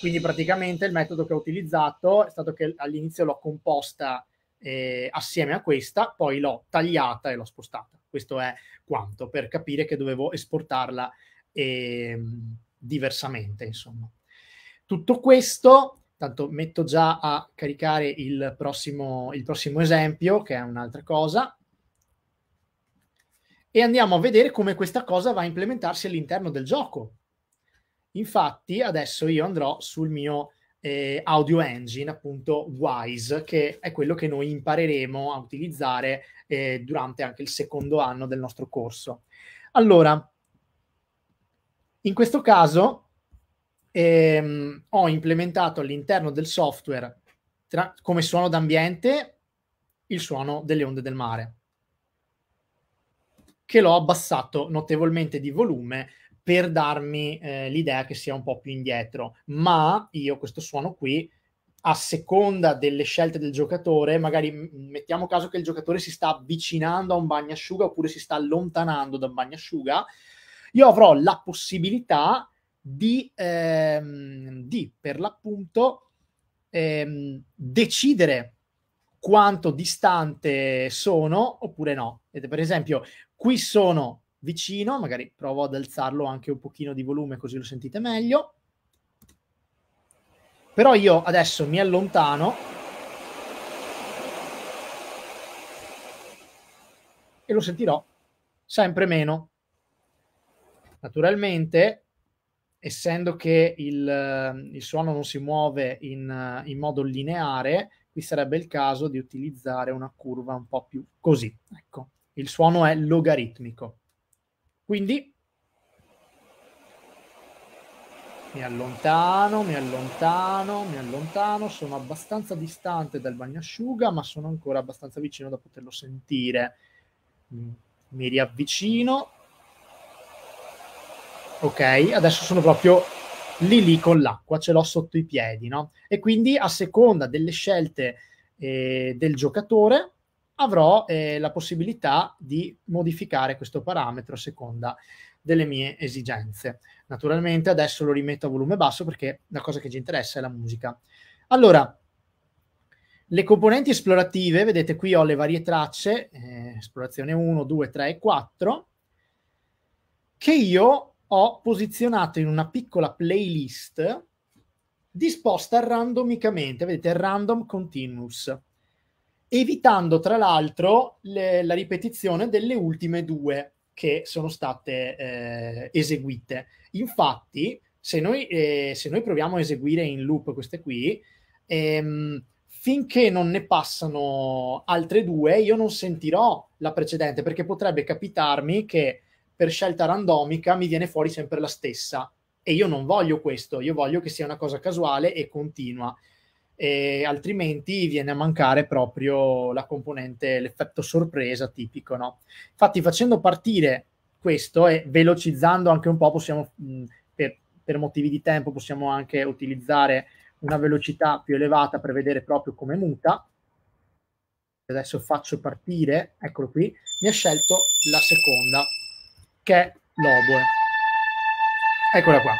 Quindi praticamente il metodo che ho utilizzato è stato che all'inizio l'ho composta eh, assieme a questa, poi l'ho tagliata e l'ho spostata. Questo è quanto per capire che dovevo esportarla eh, diversamente, insomma. Tutto questo Tanto metto già a caricare il prossimo, il prossimo esempio, che è un'altra cosa. E andiamo a vedere come questa cosa va a implementarsi all'interno del gioco. Infatti, adesso io andrò sul mio eh, audio engine, appunto WISE, che è quello che noi impareremo a utilizzare eh, durante anche il secondo anno del nostro corso. Allora, in questo caso ehm, ho implementato all'interno del software tra, come suono d'ambiente il suono delle onde del mare, che l'ho abbassato notevolmente di volume per darmi eh, l'idea che sia un po' più indietro, ma io questo suono qui a seconda delle scelte del giocatore, magari mettiamo caso che il giocatore si sta avvicinando a un bagnasciuga oppure si sta allontanando da un bagnasciuga, io avrò la possibilità di, ehm, di per l'appunto ehm, decidere quanto distante sono oppure no. Vedete, per esempio, qui sono vicino, magari provo ad alzarlo anche un pochino di volume così lo sentite meglio. Però io adesso mi allontano e lo sentirò sempre meno. Naturalmente essendo che il, ehm, il suono non si muove in, eh, in, modo lineare, qui sarebbe il caso di utilizzare una curva un po' più così. Ecco, il suono è logaritmico. Quindi mi allontano, mi allontano, mi allontano, sono abbastanza distante dal bagnasciuga, ma sono ancora abbastanza vicino da poterlo sentire. Mi riavvicino, ok? Adesso sono proprio lì lì con l'acqua, ce l'ho sotto i piedi, no? E quindi a seconda delle scelte eh, del giocatore avrò eh, la possibilità di modificare questo parametro a seconda delle mie esigenze. Naturalmente adesso lo rimetto a volume basso perché la cosa che ci interessa è la musica. Allora, le componenti esplorative, vedete qui ho le varie tracce, eh, esplorazione 1, 2, 3 e 4, che io ho posizionato in una piccola playlist disposta randomicamente, vedete, random continuous, evitando tra l'altro le, la ripetizione delle ultime due che sono state eh, eseguite. Infatti, se noi, eh, se noi, proviamo a eseguire in loop queste qui, ehm, finché non ne passano altre due, io non sentirò la precedente, perché potrebbe capitarmi che per scelta randomica mi viene fuori sempre la stessa. E io non voglio questo, io voglio che sia una cosa casuale e continua, e altrimenti viene a mancare proprio la componente, l'effetto sorpresa tipico. No? Infatti, facendo partire questo e velocizzando anche un po', possiamo, mh, per, per motivi di tempo, possiamo anche utilizzare una velocità più elevata per vedere proprio come muta. Adesso faccio partire, eccolo qui, mi ha scelto la seconda che è l'oboe. Eccola qua.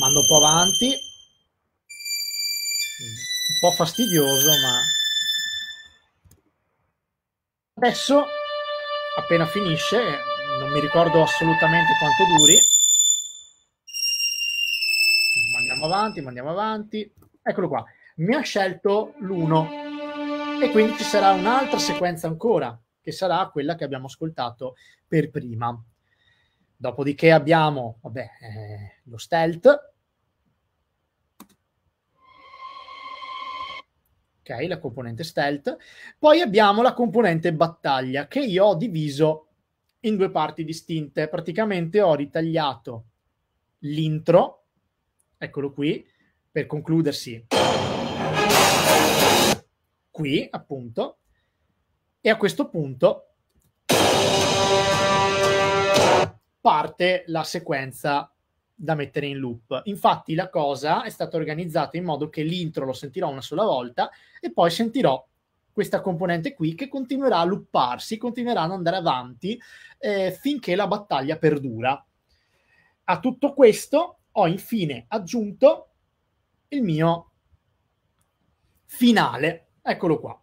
Mando un po' avanti. Un po' fastidioso, ma... Adesso, appena finisce, non mi ricordo assolutamente quanto duri. Mandiamo avanti, mandiamo avanti. Eccolo qua. Mi ha scelto l'1 e quindi ci sarà un'altra sequenza ancora che sarà quella che abbiamo ascoltato per prima. Dopodiché abbiamo vabbè, eh, lo stealth. Ok, la componente stealth. Poi abbiamo la componente battaglia che io ho diviso in due parti distinte. Praticamente ho ritagliato l'intro, eccolo qui, per concludersi qui, appunto, e a questo punto parte la sequenza da mettere in loop. Infatti la cosa è stata organizzata in modo che l'intro lo sentirò una sola volta e poi sentirò questa componente qui che continuerà a lupparsi, continuerà ad andare avanti eh, finché la battaglia perdura. A tutto questo ho infine aggiunto il mio finale. Eccolo qua.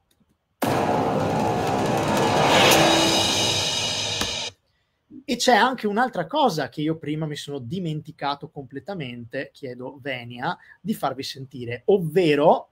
E c'è anche un'altra cosa che io prima mi sono dimenticato completamente, chiedo Venia, di farvi sentire, ovvero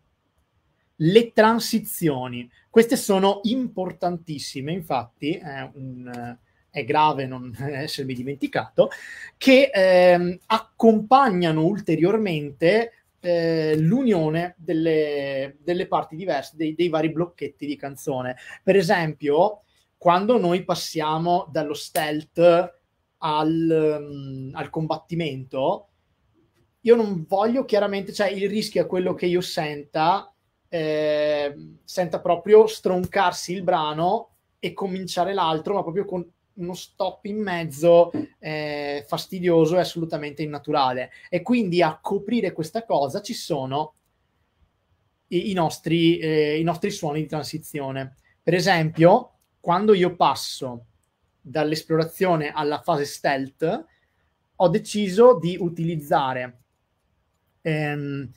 le transizioni. Queste sono importantissime, infatti è, un, è grave non essermi dimenticato, che eh, accompagnano ulteriormente eh, l'unione delle, delle, parti diverse, dei, dei vari blocchetti di canzone. Per esempio, quando noi passiamo dallo stealth al, um, al combattimento, io non voglio chiaramente, cioè il rischio è quello che io senta, eh, senta proprio stroncarsi il brano e cominciare l'altro, ma proprio con uno stop in mezzo eh, fastidioso e assolutamente innaturale. E quindi a coprire questa cosa ci sono i, i, nostri, eh, i nostri suoni di transizione. Per esempio, quando io passo dall'esplorazione alla fase stealth, ho deciso di utilizzare ehm,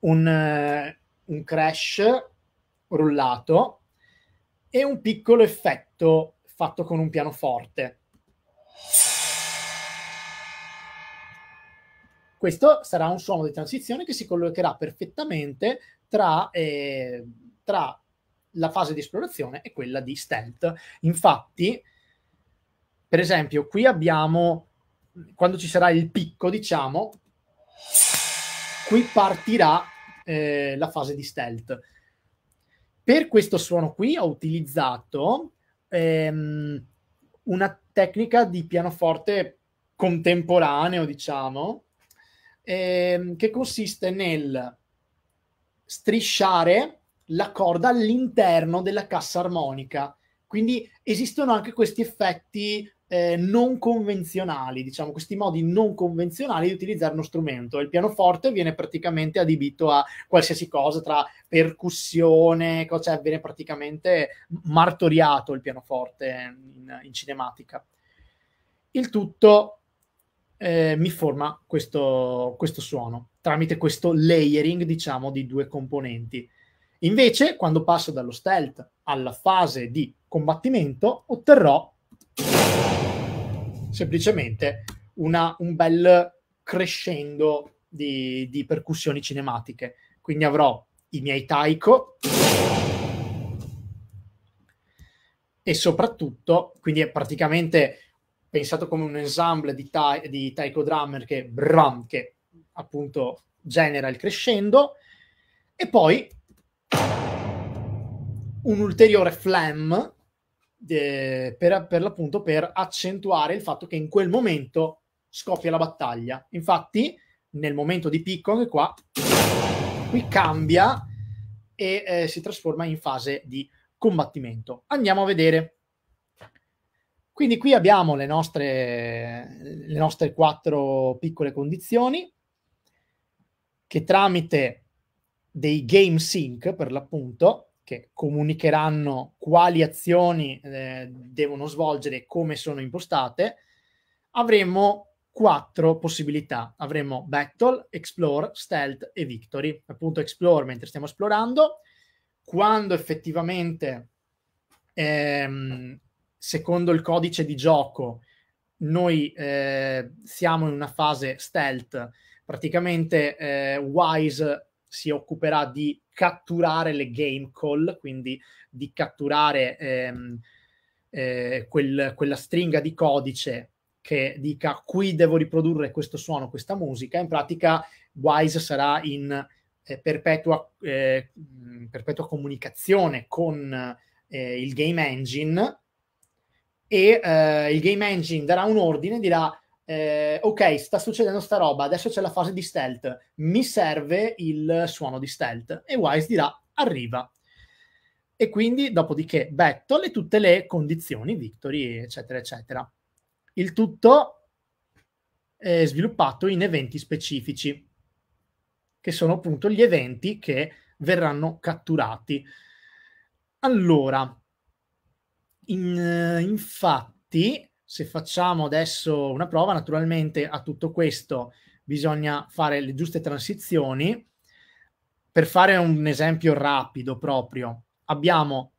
un, eh, un crash rullato e un piccolo effetto fatto con un pianoforte. Questo sarà un suono di transizione che si collocherà perfettamente tra, eh, tra la fase di esplorazione è quella di stealth. Infatti, per esempio, qui abbiamo, quando ci sarà il picco, diciamo, qui partirà eh, la fase di stealth. Per questo suono qui ho utilizzato ehm, una tecnica di pianoforte contemporaneo, diciamo, ehm, che consiste nel strisciare la corda all'interno della cassa armonica. Quindi esistono anche questi effetti eh, non convenzionali, diciamo, questi modi non convenzionali di utilizzare uno strumento. Il pianoforte viene praticamente adibito a qualsiasi cosa, tra percussione, cioè viene praticamente martoriato il pianoforte in, in cinematica. Il tutto eh, mi forma questo, questo suono tramite questo layering, diciamo, di due componenti. Invece, quando passo dallo stealth alla fase di combattimento, otterrò semplicemente una, un bel crescendo di, di, percussioni cinematiche. Quindi avrò i miei taiko e soprattutto, quindi è praticamente pensato come un ensemble di, ta- di taiko drummer che, bram, che appunto genera il crescendo e poi un ulteriore flam eh, per, per l'appunto per accentuare il fatto che in quel momento scoppia la battaglia. Infatti, nel momento di picco, anche qua, qui cambia e eh, si trasforma in fase di combattimento. Andiamo a vedere. Quindi qui abbiamo le nostre, le nostre quattro piccole condizioni che tramite dei game sync, per l'appunto, che comunicheranno quali azioni eh, devono svolgere e come sono impostate, avremo quattro possibilità. Avremo Battle, Explore, Stealth e Victory. Appunto Explore mentre stiamo esplorando, quando effettivamente, ehm, secondo il codice di gioco, noi eh, siamo in una fase stealth, praticamente eh, Wise si occuperà di catturare le game call, quindi di catturare ehm, eh, quel, quella stringa di codice che dica qui devo riprodurre questo suono, questa musica. In pratica Wise sarà in eh, perpetua, eh, perpetua, comunicazione con eh, il game engine e eh, il game engine darà un ordine, dirà eh, ok, sta succedendo sta roba, adesso c'è la fase di stealth, mi serve il suono di stealth. E Wise dirà, arriva. E quindi, dopodiché, battle e tutte le condizioni, victory, eccetera, eccetera. Il tutto è eh, sviluppato in eventi specifici, che sono appunto gli eventi che verranno catturati. Allora, in, eh, infatti se facciamo adesso una prova, naturalmente a tutto questo bisogna fare le giuste transizioni. Per fare un esempio rapido proprio, abbiamo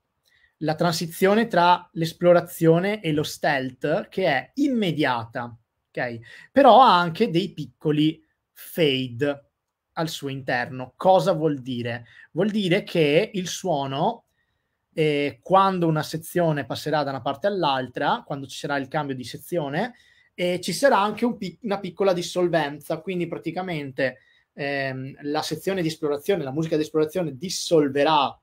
la transizione tra l'esplorazione e lo stealth che è immediata, ok? Però ha anche dei piccoli fade al suo interno. Cosa vuol dire? Vuol dire che il suono eh, quando una sezione passerà da una parte all'altra, quando ci sarà il cambio di sezione, e ci sarà anche un pic- una piccola dissolvenza, quindi praticamente ehm, la sezione di esplorazione, la musica di esplorazione dissolverà,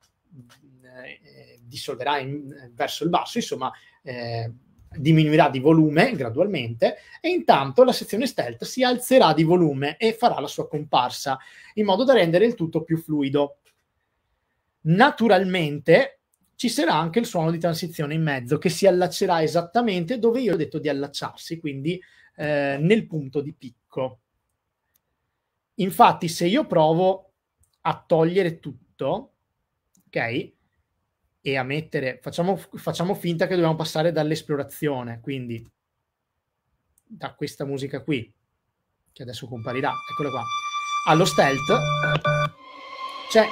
eh, dissolverà in, verso il basso, insomma eh, diminuirà di volume gradualmente e intanto la sezione stealth si alzerà di volume e farà la sua comparsa in modo da rendere il tutto più fluido. Naturalmente ci sarà anche il suono di transizione in mezzo che si allaccerà esattamente dove io ho detto di allacciarsi, quindi eh, nel punto di picco. Infatti, se io provo a togliere tutto, ok? E a mettere, facciamo, facciamo finta che dobbiamo passare dall'esplorazione, quindi da questa musica qui, che adesso comparirà, eccola qua, allo stealth, c'è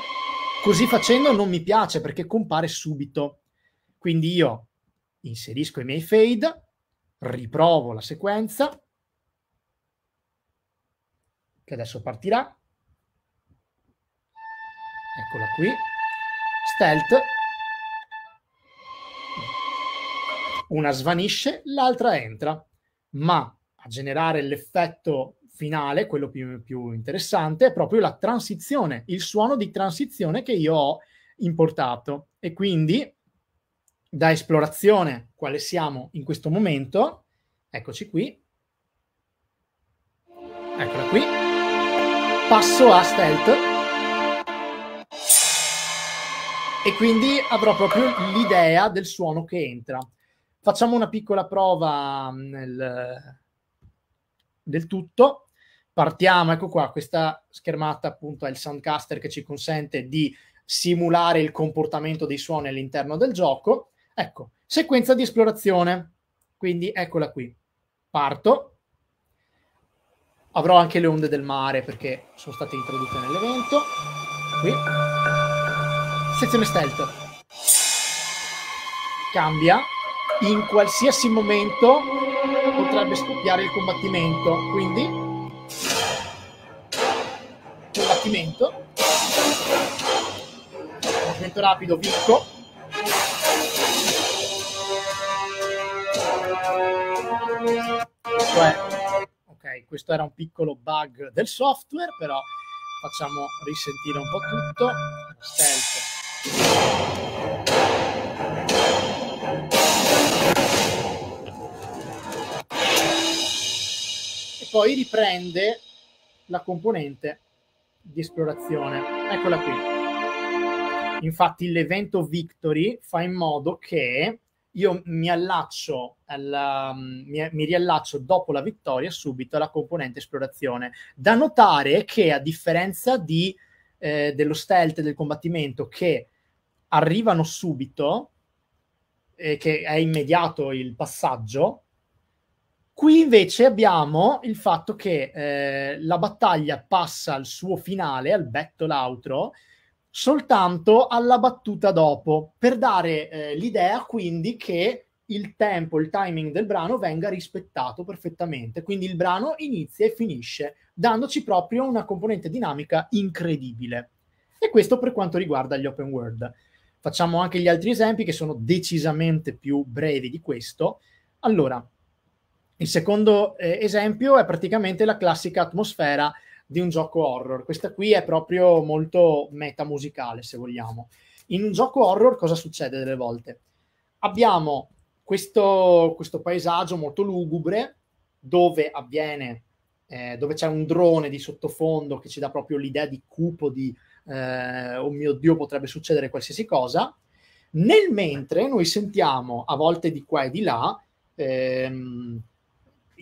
Così facendo non mi piace perché compare subito. Quindi io inserisco i miei fade, riprovo la sequenza, che adesso partirà. Eccola qui. Stealth. Una svanisce, l'altra entra, ma a generare l'effetto finale, quello più, più interessante, è proprio la transizione, il suono di transizione che io ho importato. E quindi da esplorazione, quale siamo in questo momento, eccoci qui, eccola qui, passo a stealth. E quindi avrò proprio l'idea del suono che entra. Facciamo una piccola prova mm, nel, del tutto. Partiamo, ecco qua, questa schermata appunto è il Soundcaster che ci consente di simulare il comportamento dei suoni all'interno del gioco. Ecco, sequenza di esplorazione. Quindi eccola qui. Parto. Avrò anche le onde del mare perché sono state introdotte nell'evento. Qui. Sezione stealth. Cambia in qualsiasi momento potrebbe scoppiare il combattimento. Quindi, combattimento. Movimento rapido, Vicco. Cioè, ok, questo era un piccolo bug del software, però facciamo risentire un po' tutto. Stealth. poi riprende la componente di esplorazione. Eccola qui. Infatti l'evento Victory fa in modo che io mi allaccio, alla, mi, mi riallaccio dopo la vittoria subito alla componente esplorazione. Da notare che a differenza di, eh, dello stealth del combattimento che arrivano subito, eh, che è immediato il passaggio, Qui invece abbiamo il fatto che eh, la battaglia passa al suo finale, al betto l'altro, soltanto alla battuta dopo, per dare eh, l'idea quindi che il tempo, il timing del brano venga rispettato perfettamente. Quindi il brano inizia e finisce, dandoci proprio una componente dinamica incredibile. E questo per quanto riguarda gli open world. Facciamo anche gli altri esempi che sono decisamente più brevi di questo. Allora, il secondo eh, esempio è praticamente la classica atmosfera di un gioco horror. Questa qui è proprio molto metamusicale, se vogliamo. In un gioco horror cosa succede delle volte? Abbiamo questo, questo paesaggio molto lugubre dove avviene, eh, dove c'è un drone di sottofondo che ci dà proprio l'idea di cupo, di eh, oh mio Dio potrebbe succedere qualsiasi cosa. Nel mentre noi sentiamo a volte di qua e di là ehm,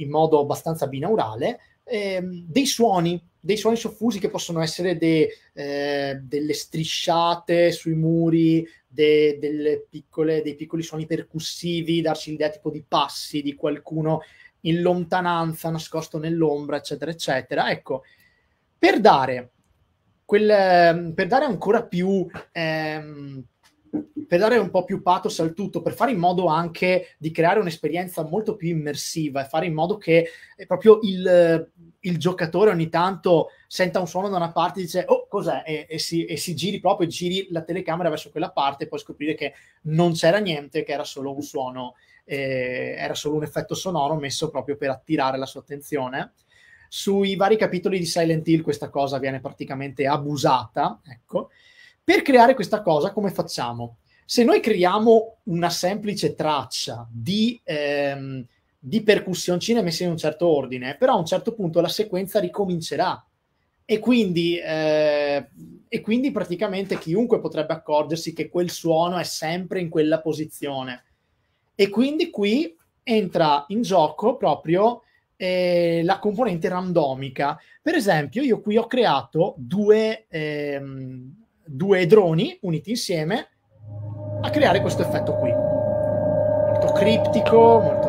in modo abbastanza binaurale, ehm, dei suoni, dei suoni soffusi che possono essere de, eh, delle strisciate sui muri, de, piccole, dei piccoli suoni percussivi, darci l'idea tipo di passi di qualcuno in lontananza, nascosto nell'ombra, eccetera, eccetera. Ecco, per dare, quel, per dare ancora più... Ehm, per dare un po' più pathos al tutto, per fare in modo anche di creare un'esperienza molto più immersiva e fare in modo che eh, proprio il, eh, il giocatore ogni tanto senta un suono da una parte e dice oh cos'è e, e, si, e, si, giri proprio, e giri la telecamera verso quella parte e poi scoprire che non c'era niente, che era solo un suono, eh, era solo un effetto sonoro messo proprio per attirare la sua attenzione. Sui vari capitoli di Silent Hill questa cosa viene praticamente abusata, ecco. Per creare questa cosa come facciamo? Se noi creiamo una semplice traccia di, ehm, di percussioncine messe in un certo ordine, però a un certo punto la sequenza ricomincerà e quindi, eh, e quindi, praticamente chiunque potrebbe accorgersi che quel suono è sempre in quella posizione. E quindi qui entra in gioco proprio eh, la componente randomica. Per esempio, io qui ho creato due, ehm, due droni uniti insieme a creare questo effetto qui. Molto criptico, molto,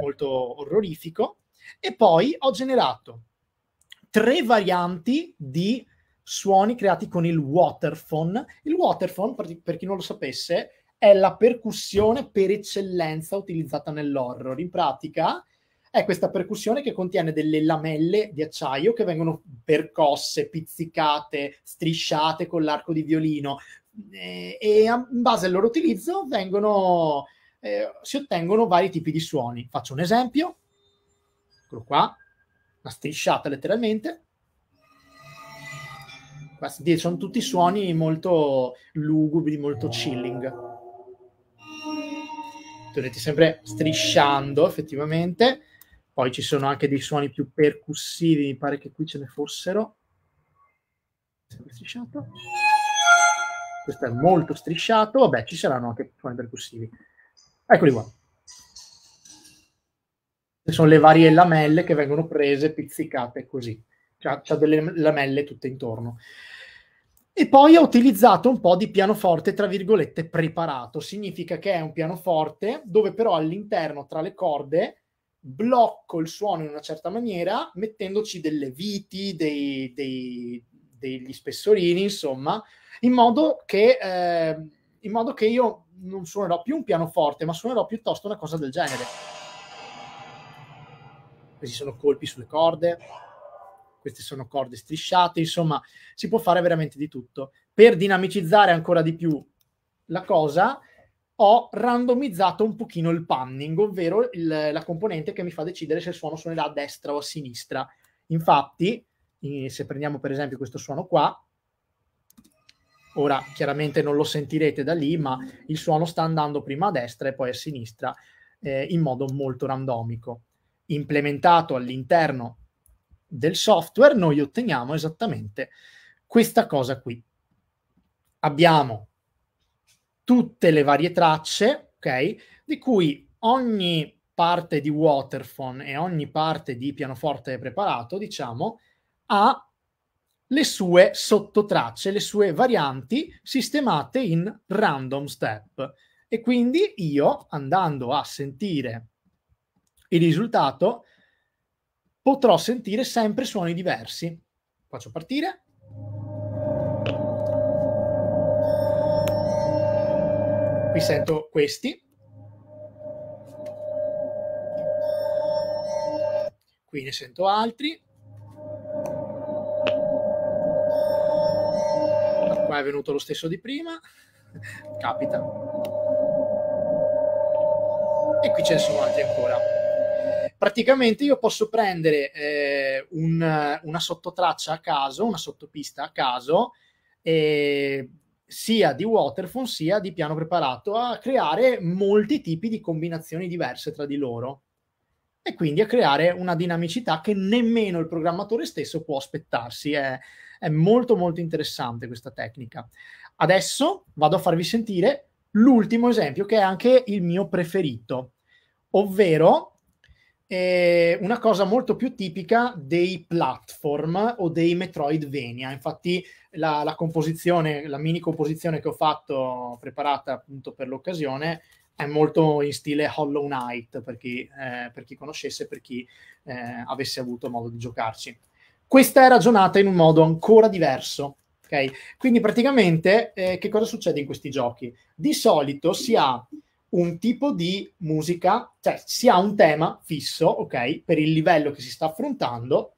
molto orrorifico. E poi ho generato tre varianti di suoni creati con il waterphone. Il waterphone, per chi non lo sapesse, è la percussione per eccellenza utilizzata nell'horror. In pratica è questa percussione che contiene delle lamelle di acciaio che vengono percosse, pizzicate, strisciate con l'arco di violino eh, e in base al loro utilizzo vengono, eh, si ottengono vari tipi di suoni. Faccio un esempio, eccolo qua, una strisciata letteralmente. Questi sono tutti suoni molto lugubri, molto chilling. Tenete sempre strisciando effettivamente poi ci sono anche dei suoni più percussivi, mi pare che qui ce ne fossero. Strisciato. Questo è molto strisciato, vabbè, ci saranno anche suoni percussivi. Eccoli qua. Sono le varie lamelle che vengono prese, pizzicate così. C'ha, c'ha delle lamelle tutte intorno. E poi ho utilizzato un po' di pianoforte, tra virgolette, preparato. Significa che è un pianoforte dove però all'interno, tra le corde, blocco il suono in una certa maniera mettendoci delle viti, dei, dei, degli spessorini, insomma, in modo, che, eh, in modo che io non suonerò più un pianoforte, ma suonerò piuttosto una cosa del genere. Questi sono colpi sulle corde, queste sono corde strisciate, insomma, si può fare veramente di tutto. Per dinamicizzare ancora di più la cosa, ho randomizzato un pochino il panning, ovvero il, la componente che mi fa decidere se il suono suonerà a destra o a sinistra. Infatti, se prendiamo per esempio questo suono qua, ora chiaramente non lo sentirete da lì, ma il suono sta andando prima a destra e poi a sinistra eh, in modo molto randomico. Implementato all'interno del software, noi otteniamo esattamente questa cosa qui. Abbiamo tutte le varie tracce, ok? Di cui ogni parte di Waterphone e ogni parte di pianoforte preparato, diciamo, ha le sue sottotracce, le sue varianti sistemate in random step. E quindi io, andando a sentire il risultato, potrò sentire sempre suoni diversi. Faccio partire. mi sento questi. Qui ne sento altri. Qua è venuto lo stesso di prima. Capita. E qui ce ne sono altri ancora praticamente io posso prendere eh, un, una sottotraccia a caso, una sottopista a caso, e sia di waterphone sia di piano preparato a creare molti tipi di combinazioni diverse tra di loro e quindi a creare una dinamicità che nemmeno il programmatore stesso può aspettarsi. È, è molto molto interessante questa tecnica. Adesso vado a farvi sentire l'ultimo esempio che è anche il mio preferito, ovvero è una cosa molto più tipica dei platform o dei Metroidvania. Infatti la, la composizione, la mini composizione che ho fatto preparata appunto per l'occasione è molto in stile Hollow Knight per chi, eh, per chi conoscesse, per chi eh, avesse avuto modo di giocarci. Questa è ragionata in un modo ancora diverso. Okay? Quindi praticamente eh, che cosa succede in questi giochi? Di solito si ha un tipo di musica, cioè si ha un tema fisso, ok, per il livello che si sta affrontando,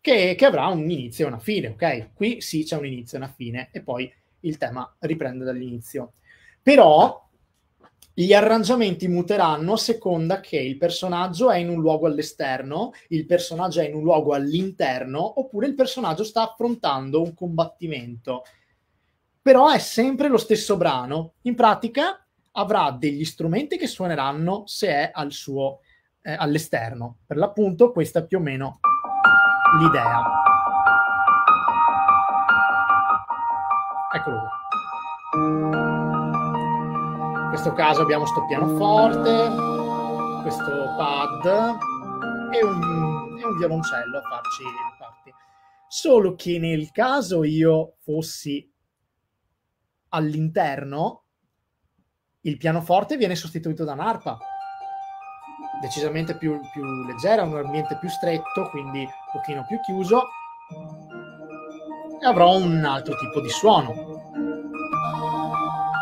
che, che avrà un inizio e una fine, ok? Qui sì c'è un inizio e una fine e poi il tema riprende dall'inizio. Però gli arrangiamenti muteranno a seconda che il personaggio è in un luogo all'esterno, il personaggio è in un luogo all'interno, oppure il personaggio sta affrontando un combattimento. Però è sempre lo stesso brano. In pratica avrà degli strumenti che suoneranno se è al suo, eh, all'esterno. Per l'appunto questa è più o meno l'idea. Eccolo qua. In questo caso abbiamo questo pianoforte, questo pad e un, e un violoncello a farci le parti. Solo che nel caso io fossi all'interno il pianoforte viene sostituito da un'arpa decisamente più, più leggera, un ambiente più stretto, quindi un pochino più chiuso e avrò un altro tipo di suono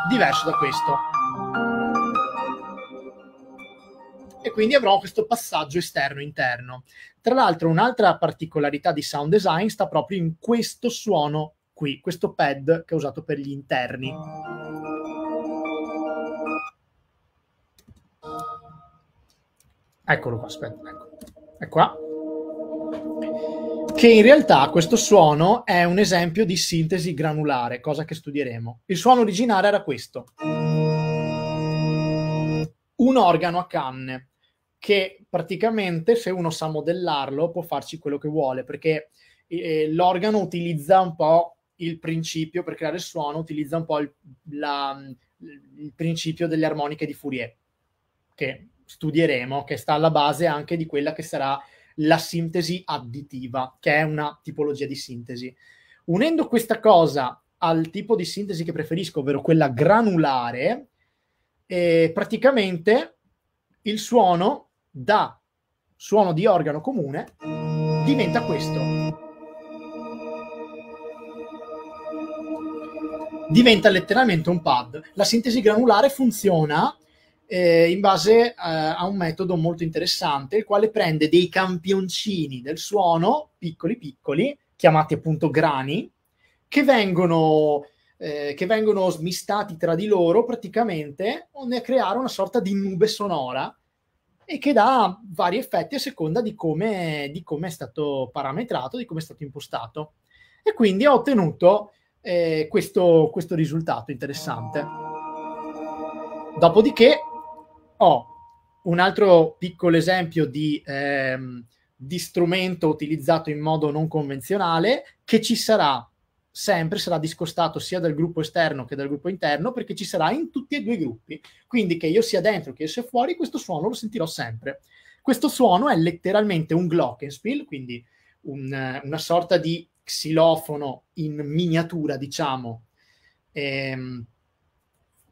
diverso da questo. E quindi avrò questo passaggio esterno-interno. Tra l'altro, un'altra particolarità di sound design sta proprio in questo suono qui, questo pad che ho usato per gli interni Eccolo qua, aspetta, ecco. È qua. Che in realtà questo suono è un esempio di sintesi granulare, cosa che studieremo. Il suono originale era questo. Un organo a canne, che praticamente se uno sa modellarlo può farci quello che vuole, perché eh, l'organo utilizza un po' il principio per creare il suono, utilizza un po' il, la, il principio delle armoniche di Fourier, che studieremo, che sta alla base anche di quella che sarà la sintesi additiva, che è una tipologia di sintesi. Unendo questa cosa al tipo di sintesi che preferisco, ovvero quella granulare, eh, praticamente il suono da suono di organo comune diventa questo. Diventa letteralmente un pad. La sintesi granulare funziona eh, in base eh, a un metodo molto interessante, il quale prende dei campioncini del suono, piccoli piccoli, chiamati appunto grani, che vengono, eh, che vengono smistati tra di loro praticamente, onde creare una sorta di nube sonora e che dà vari effetti a seconda di come, di come è stato parametrato, di come è stato impostato. E quindi ho ottenuto eh, questo, questo risultato interessante. Dopodiché ho un altro piccolo esempio di, ehm, di strumento utilizzato in modo non convenzionale che ci sarà sempre sarà discostato sia dal gruppo esterno che dal gruppo interno perché ci sarà in tutti e due i gruppi. Quindi che io sia dentro che io sia fuori, questo suono lo sentirò sempre. Questo suono è letteralmente un glockenspiel, quindi un, una sorta di xilofono in miniatura, diciamo, ehm,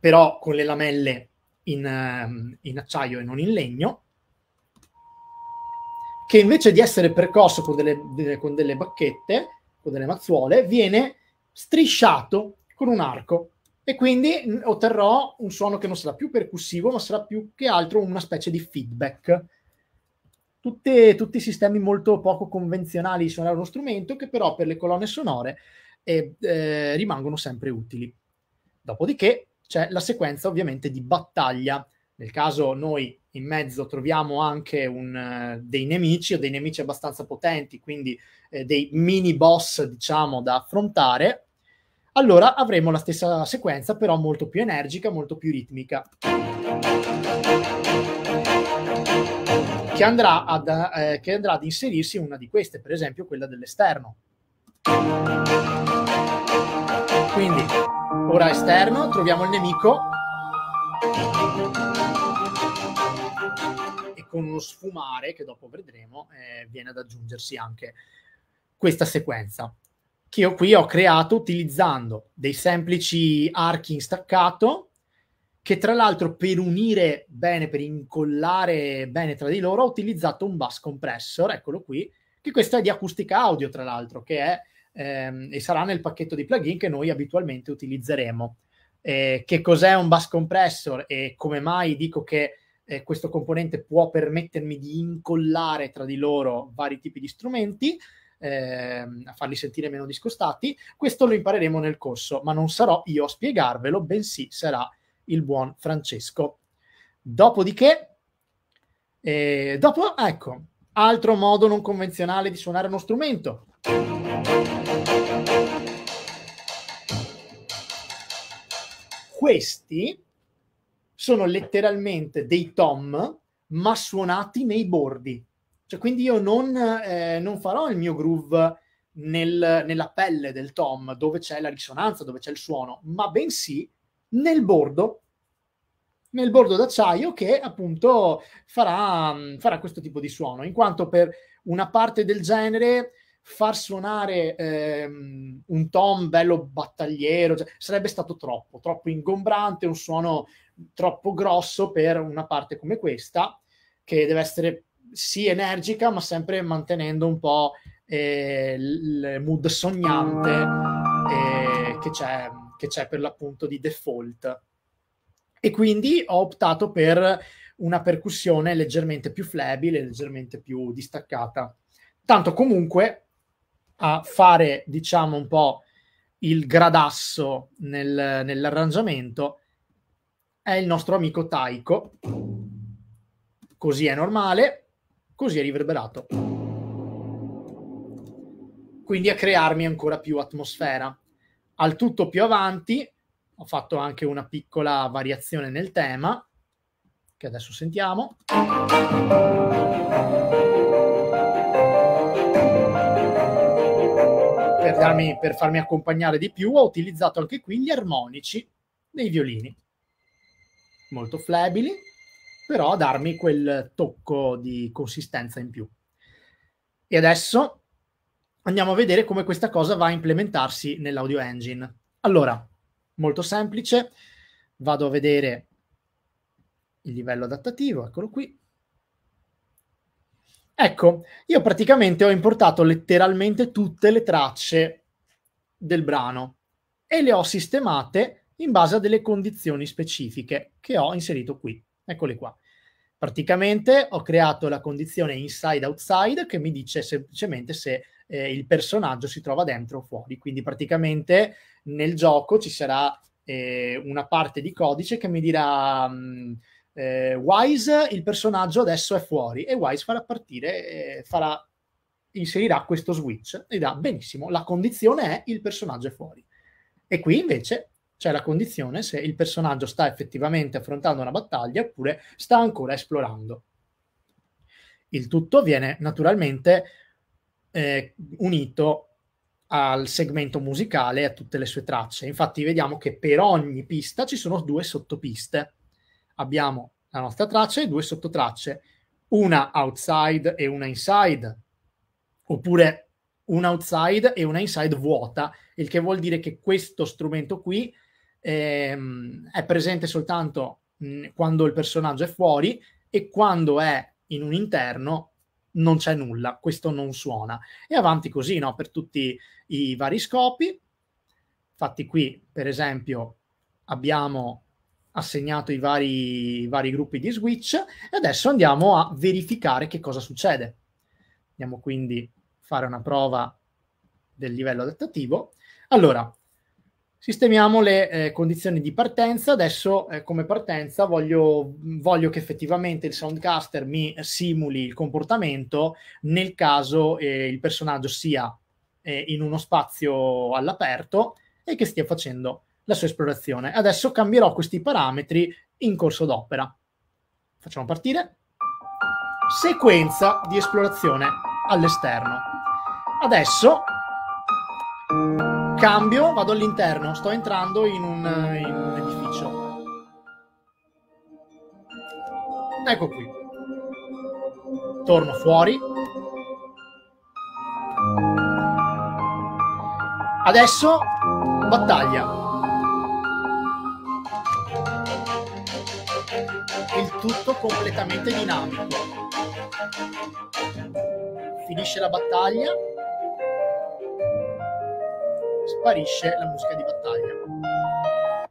però con le lamelle in, ehm, in acciaio e non in legno, che invece di essere percosso con delle, delle, con delle bacchette, o delle mazzuole, viene strisciato con un arco e quindi mm, otterrò un suono che non sarà più percussivo, ma sarà più che altro una specie di feedback. Tutte, tutti sistemi molto poco convenzionali di suonare uno strumento che però per le colonne sonore eh, eh, rimangono sempre utili. Dopodiché c'è la sequenza ovviamente di battaglia. Nel caso noi in mezzo troviamo anche un, eh, dei nemici o dei nemici abbastanza potenti, quindi eh, dei mini boss diciamo da affrontare, allora avremo la stessa sequenza però molto più energica, molto più ritmica. Che andrà, ad, eh, che andrà ad inserirsi una di queste, per esempio quella dell'esterno. Quindi Ora esterno, troviamo il nemico. E con uno sfumare, che dopo vedremo, eh, viene ad aggiungersi anche questa sequenza. Che io qui ho creato utilizzando dei semplici archi in staccato, che tra l'altro per unire bene, per incollare bene tra di loro, ho utilizzato un bus compressor, eccolo qui, che questo è di acustica audio, tra l'altro, che è ehm, e sarà nel pacchetto di plugin che noi abitualmente utilizzeremo. Eh, che cos'è un bus compressor e come mai dico che eh, questo componente può permettermi di incollare tra di loro vari tipi di strumenti, ehm, a farli sentire meno discostati, questo lo impareremo nel corso, ma non sarò io a spiegarvelo, bensì sarà il buon Francesco. Dopodiché, eh, dopo, ecco, altro modo non convenzionale di suonare uno strumento. Questi sono letteralmente dei tom, ma suonati nei bordi. Cioè, quindi io non, eh, non farò il mio groove nel, nella pelle del tom, dove c'è la risonanza, dove c'è il suono, ma bensì nel bordo nel bordo d'acciaio che appunto farà, farà, questo tipo di suono, in quanto per una parte del genere far suonare ehm, un tom bello battagliero cioè, sarebbe stato troppo, troppo ingombrante, un suono troppo grosso per una parte come questa, che deve essere sì energica, ma sempre mantenendo un po' eh, il mood sognante eh, che, c'è, che c'è per l'appunto di default. E quindi ho optato per una percussione leggermente più flebile, leggermente più distaccata. Tanto comunque a fare, diciamo, un po' il gradasso nel, nell'arrangiamento è il nostro amico Taiko. Così è normale, così è riverberato. Quindi a crearmi ancora più atmosfera. Al tutto più avanti ho fatto anche una piccola variazione nel tema, che adesso sentiamo. per, darmi, per farmi accompagnare di più, ho utilizzato anche qui gli armonici dei violini, molto flebili, però a darmi quel tocco di consistenza in più. E adesso andiamo a vedere come questa cosa va a implementarsi nell'audio engine. Allora, molto semplice, vado a vedere il livello adattativo, eccolo qui. Ecco, io praticamente ho importato letteralmente tutte le tracce del brano e le ho sistemate in base a delle condizioni specifiche che ho inserito qui. Eccole qua. Praticamente ho creato la condizione inside-outside che mi dice semplicemente se eh, il personaggio si trova dentro o fuori. Quindi praticamente nel gioco ci sarà eh, una parte di codice che mi dirà... Mh, mm, eh, Wise, il personaggio adesso è fuori e Wise farà partire, eh, farà, inserirà questo switch e dà benissimo, la condizione è il personaggio è fuori. E qui invece c'è la condizione se il personaggio sta effettivamente affrontando una battaglia oppure sta ancora esplorando. Il tutto viene naturalmente eh, unito al segmento musicale e a tutte le sue tracce. Infatti vediamo che per ogni pista ci sono due sottopiste abbiamo la nostra traccia e due sottotracce, una outside e una inside, oppure un outside e una inside vuota, il che vuol dire che questo strumento qui ehm, è presente soltanto mh, mm, quando il personaggio è fuori e quando è in un interno non c'è nulla, questo non suona. E avanti così, no? Per tutti i vari scopi. Infatti qui, per esempio, abbiamo assegnato i vari, vari gruppi di Switch e adesso andiamo a verificare che cosa succede. Andiamo quindi a fare una prova del livello adattativo. Allora, sistemiamo le eh, condizioni di partenza. Adesso, eh, come partenza, voglio, voglio, che effettivamente il soundcaster mi simuli il comportamento nel caso eh, il personaggio sia eh, in uno spazio all'aperto e che stia facendo la sua esplorazione. Adesso cambierò questi parametri in corso d'opera. Facciamo partire. Sequenza di esplorazione all'esterno. Adesso cambio, vado all'interno, sto entrando in un, in un edificio. Ecco qui. Torno fuori, Adesso battaglia. tutto completamente dinamico. Finisce la battaglia, sparisce la musica di battaglia.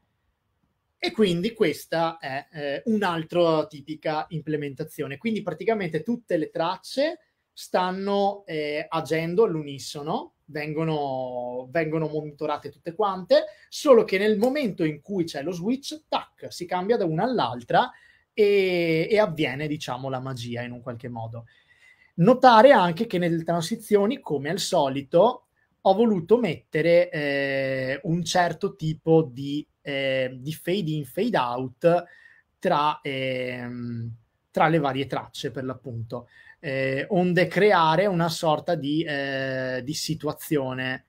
E quindi questa è eh, un'altra tipica implementazione. Quindi praticamente tutte le tracce stanno eh, agendo all'unisono, vengono, vengono, monitorate tutte quante, solo che nel momento in cui c'è lo switch, tac, si cambia da una all'altra e, e avviene, diciamo, la magia in un qualche modo. Notare anche che nelle transizioni, come al solito, ho voluto mettere eh, un certo tipo di, eh, di, fade in, fade out tra, eh, tra le varie tracce, per l'appunto, eh, onde creare una sorta di, eh, di, situazione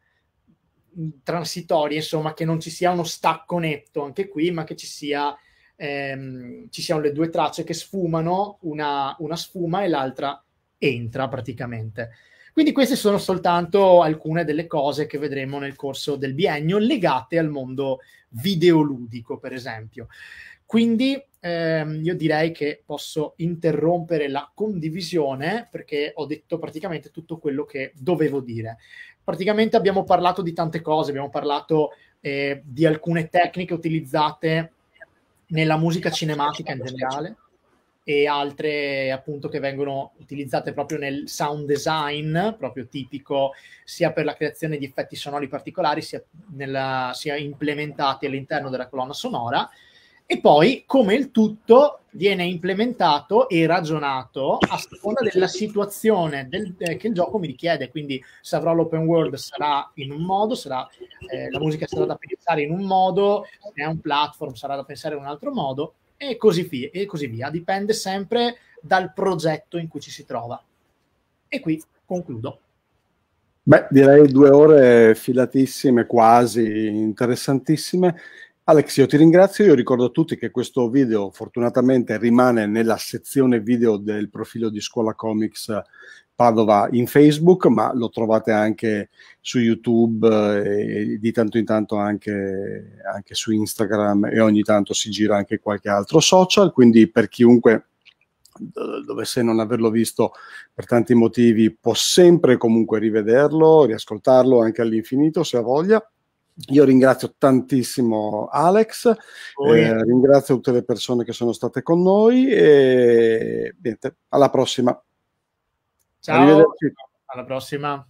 mm, transitoria, insomma, che non ci sia uno stacco netto anche qui, ma che ci sia ehm, ci siano le due tracce che sfumano, una, una sfuma e l'altra entra praticamente. Quindi queste sono soltanto alcune delle cose che vedremo nel corso del biennio legate al mondo videoludico, per esempio. Quindi ehm, io direi che posso interrompere la condivisione perché ho detto praticamente tutto quello che dovevo dire. Praticamente abbiamo parlato di tante cose, abbiamo parlato eh, di alcune tecniche utilizzate nella musica cinematica in generale e altre appunto che vengono utilizzate proprio nel sound design, proprio tipico sia per la creazione di effetti sonori particolari, sia, nella, sia implementati all'interno della colonna sonora e poi, come il tutto, viene implementato e ragionato a seconda della situazione del, eh, che il gioco mi richiede. Quindi, se avrò l'open world sarà in un modo, sarà, eh, la musica sarà da pensare in un modo, se è un platform sarà da pensare in un altro modo, e così, via, e così via. Dipende sempre dal progetto in cui ci si trova. E qui concludo. Beh, direi due ore filatissime, quasi interessantissime. Alex, io ti ringrazio, io ricordo a tutti che questo video fortunatamente rimane nella sezione video del profilo di Scuola Comics Padova in Facebook, ma lo trovate anche su YouTube eh, e di tanto in tanto anche, anche su Instagram e ogni tanto si gira anche qualche altro social, quindi per chiunque dovesse non averlo visto per tanti motivi può sempre comunque rivederlo, riascoltarlo anche all'infinito se ha voglia io ringrazio tantissimo Alex, eh, ringrazio tutte le persone che sono state con noi e niente, alla prossima. Ciao, alla prossima.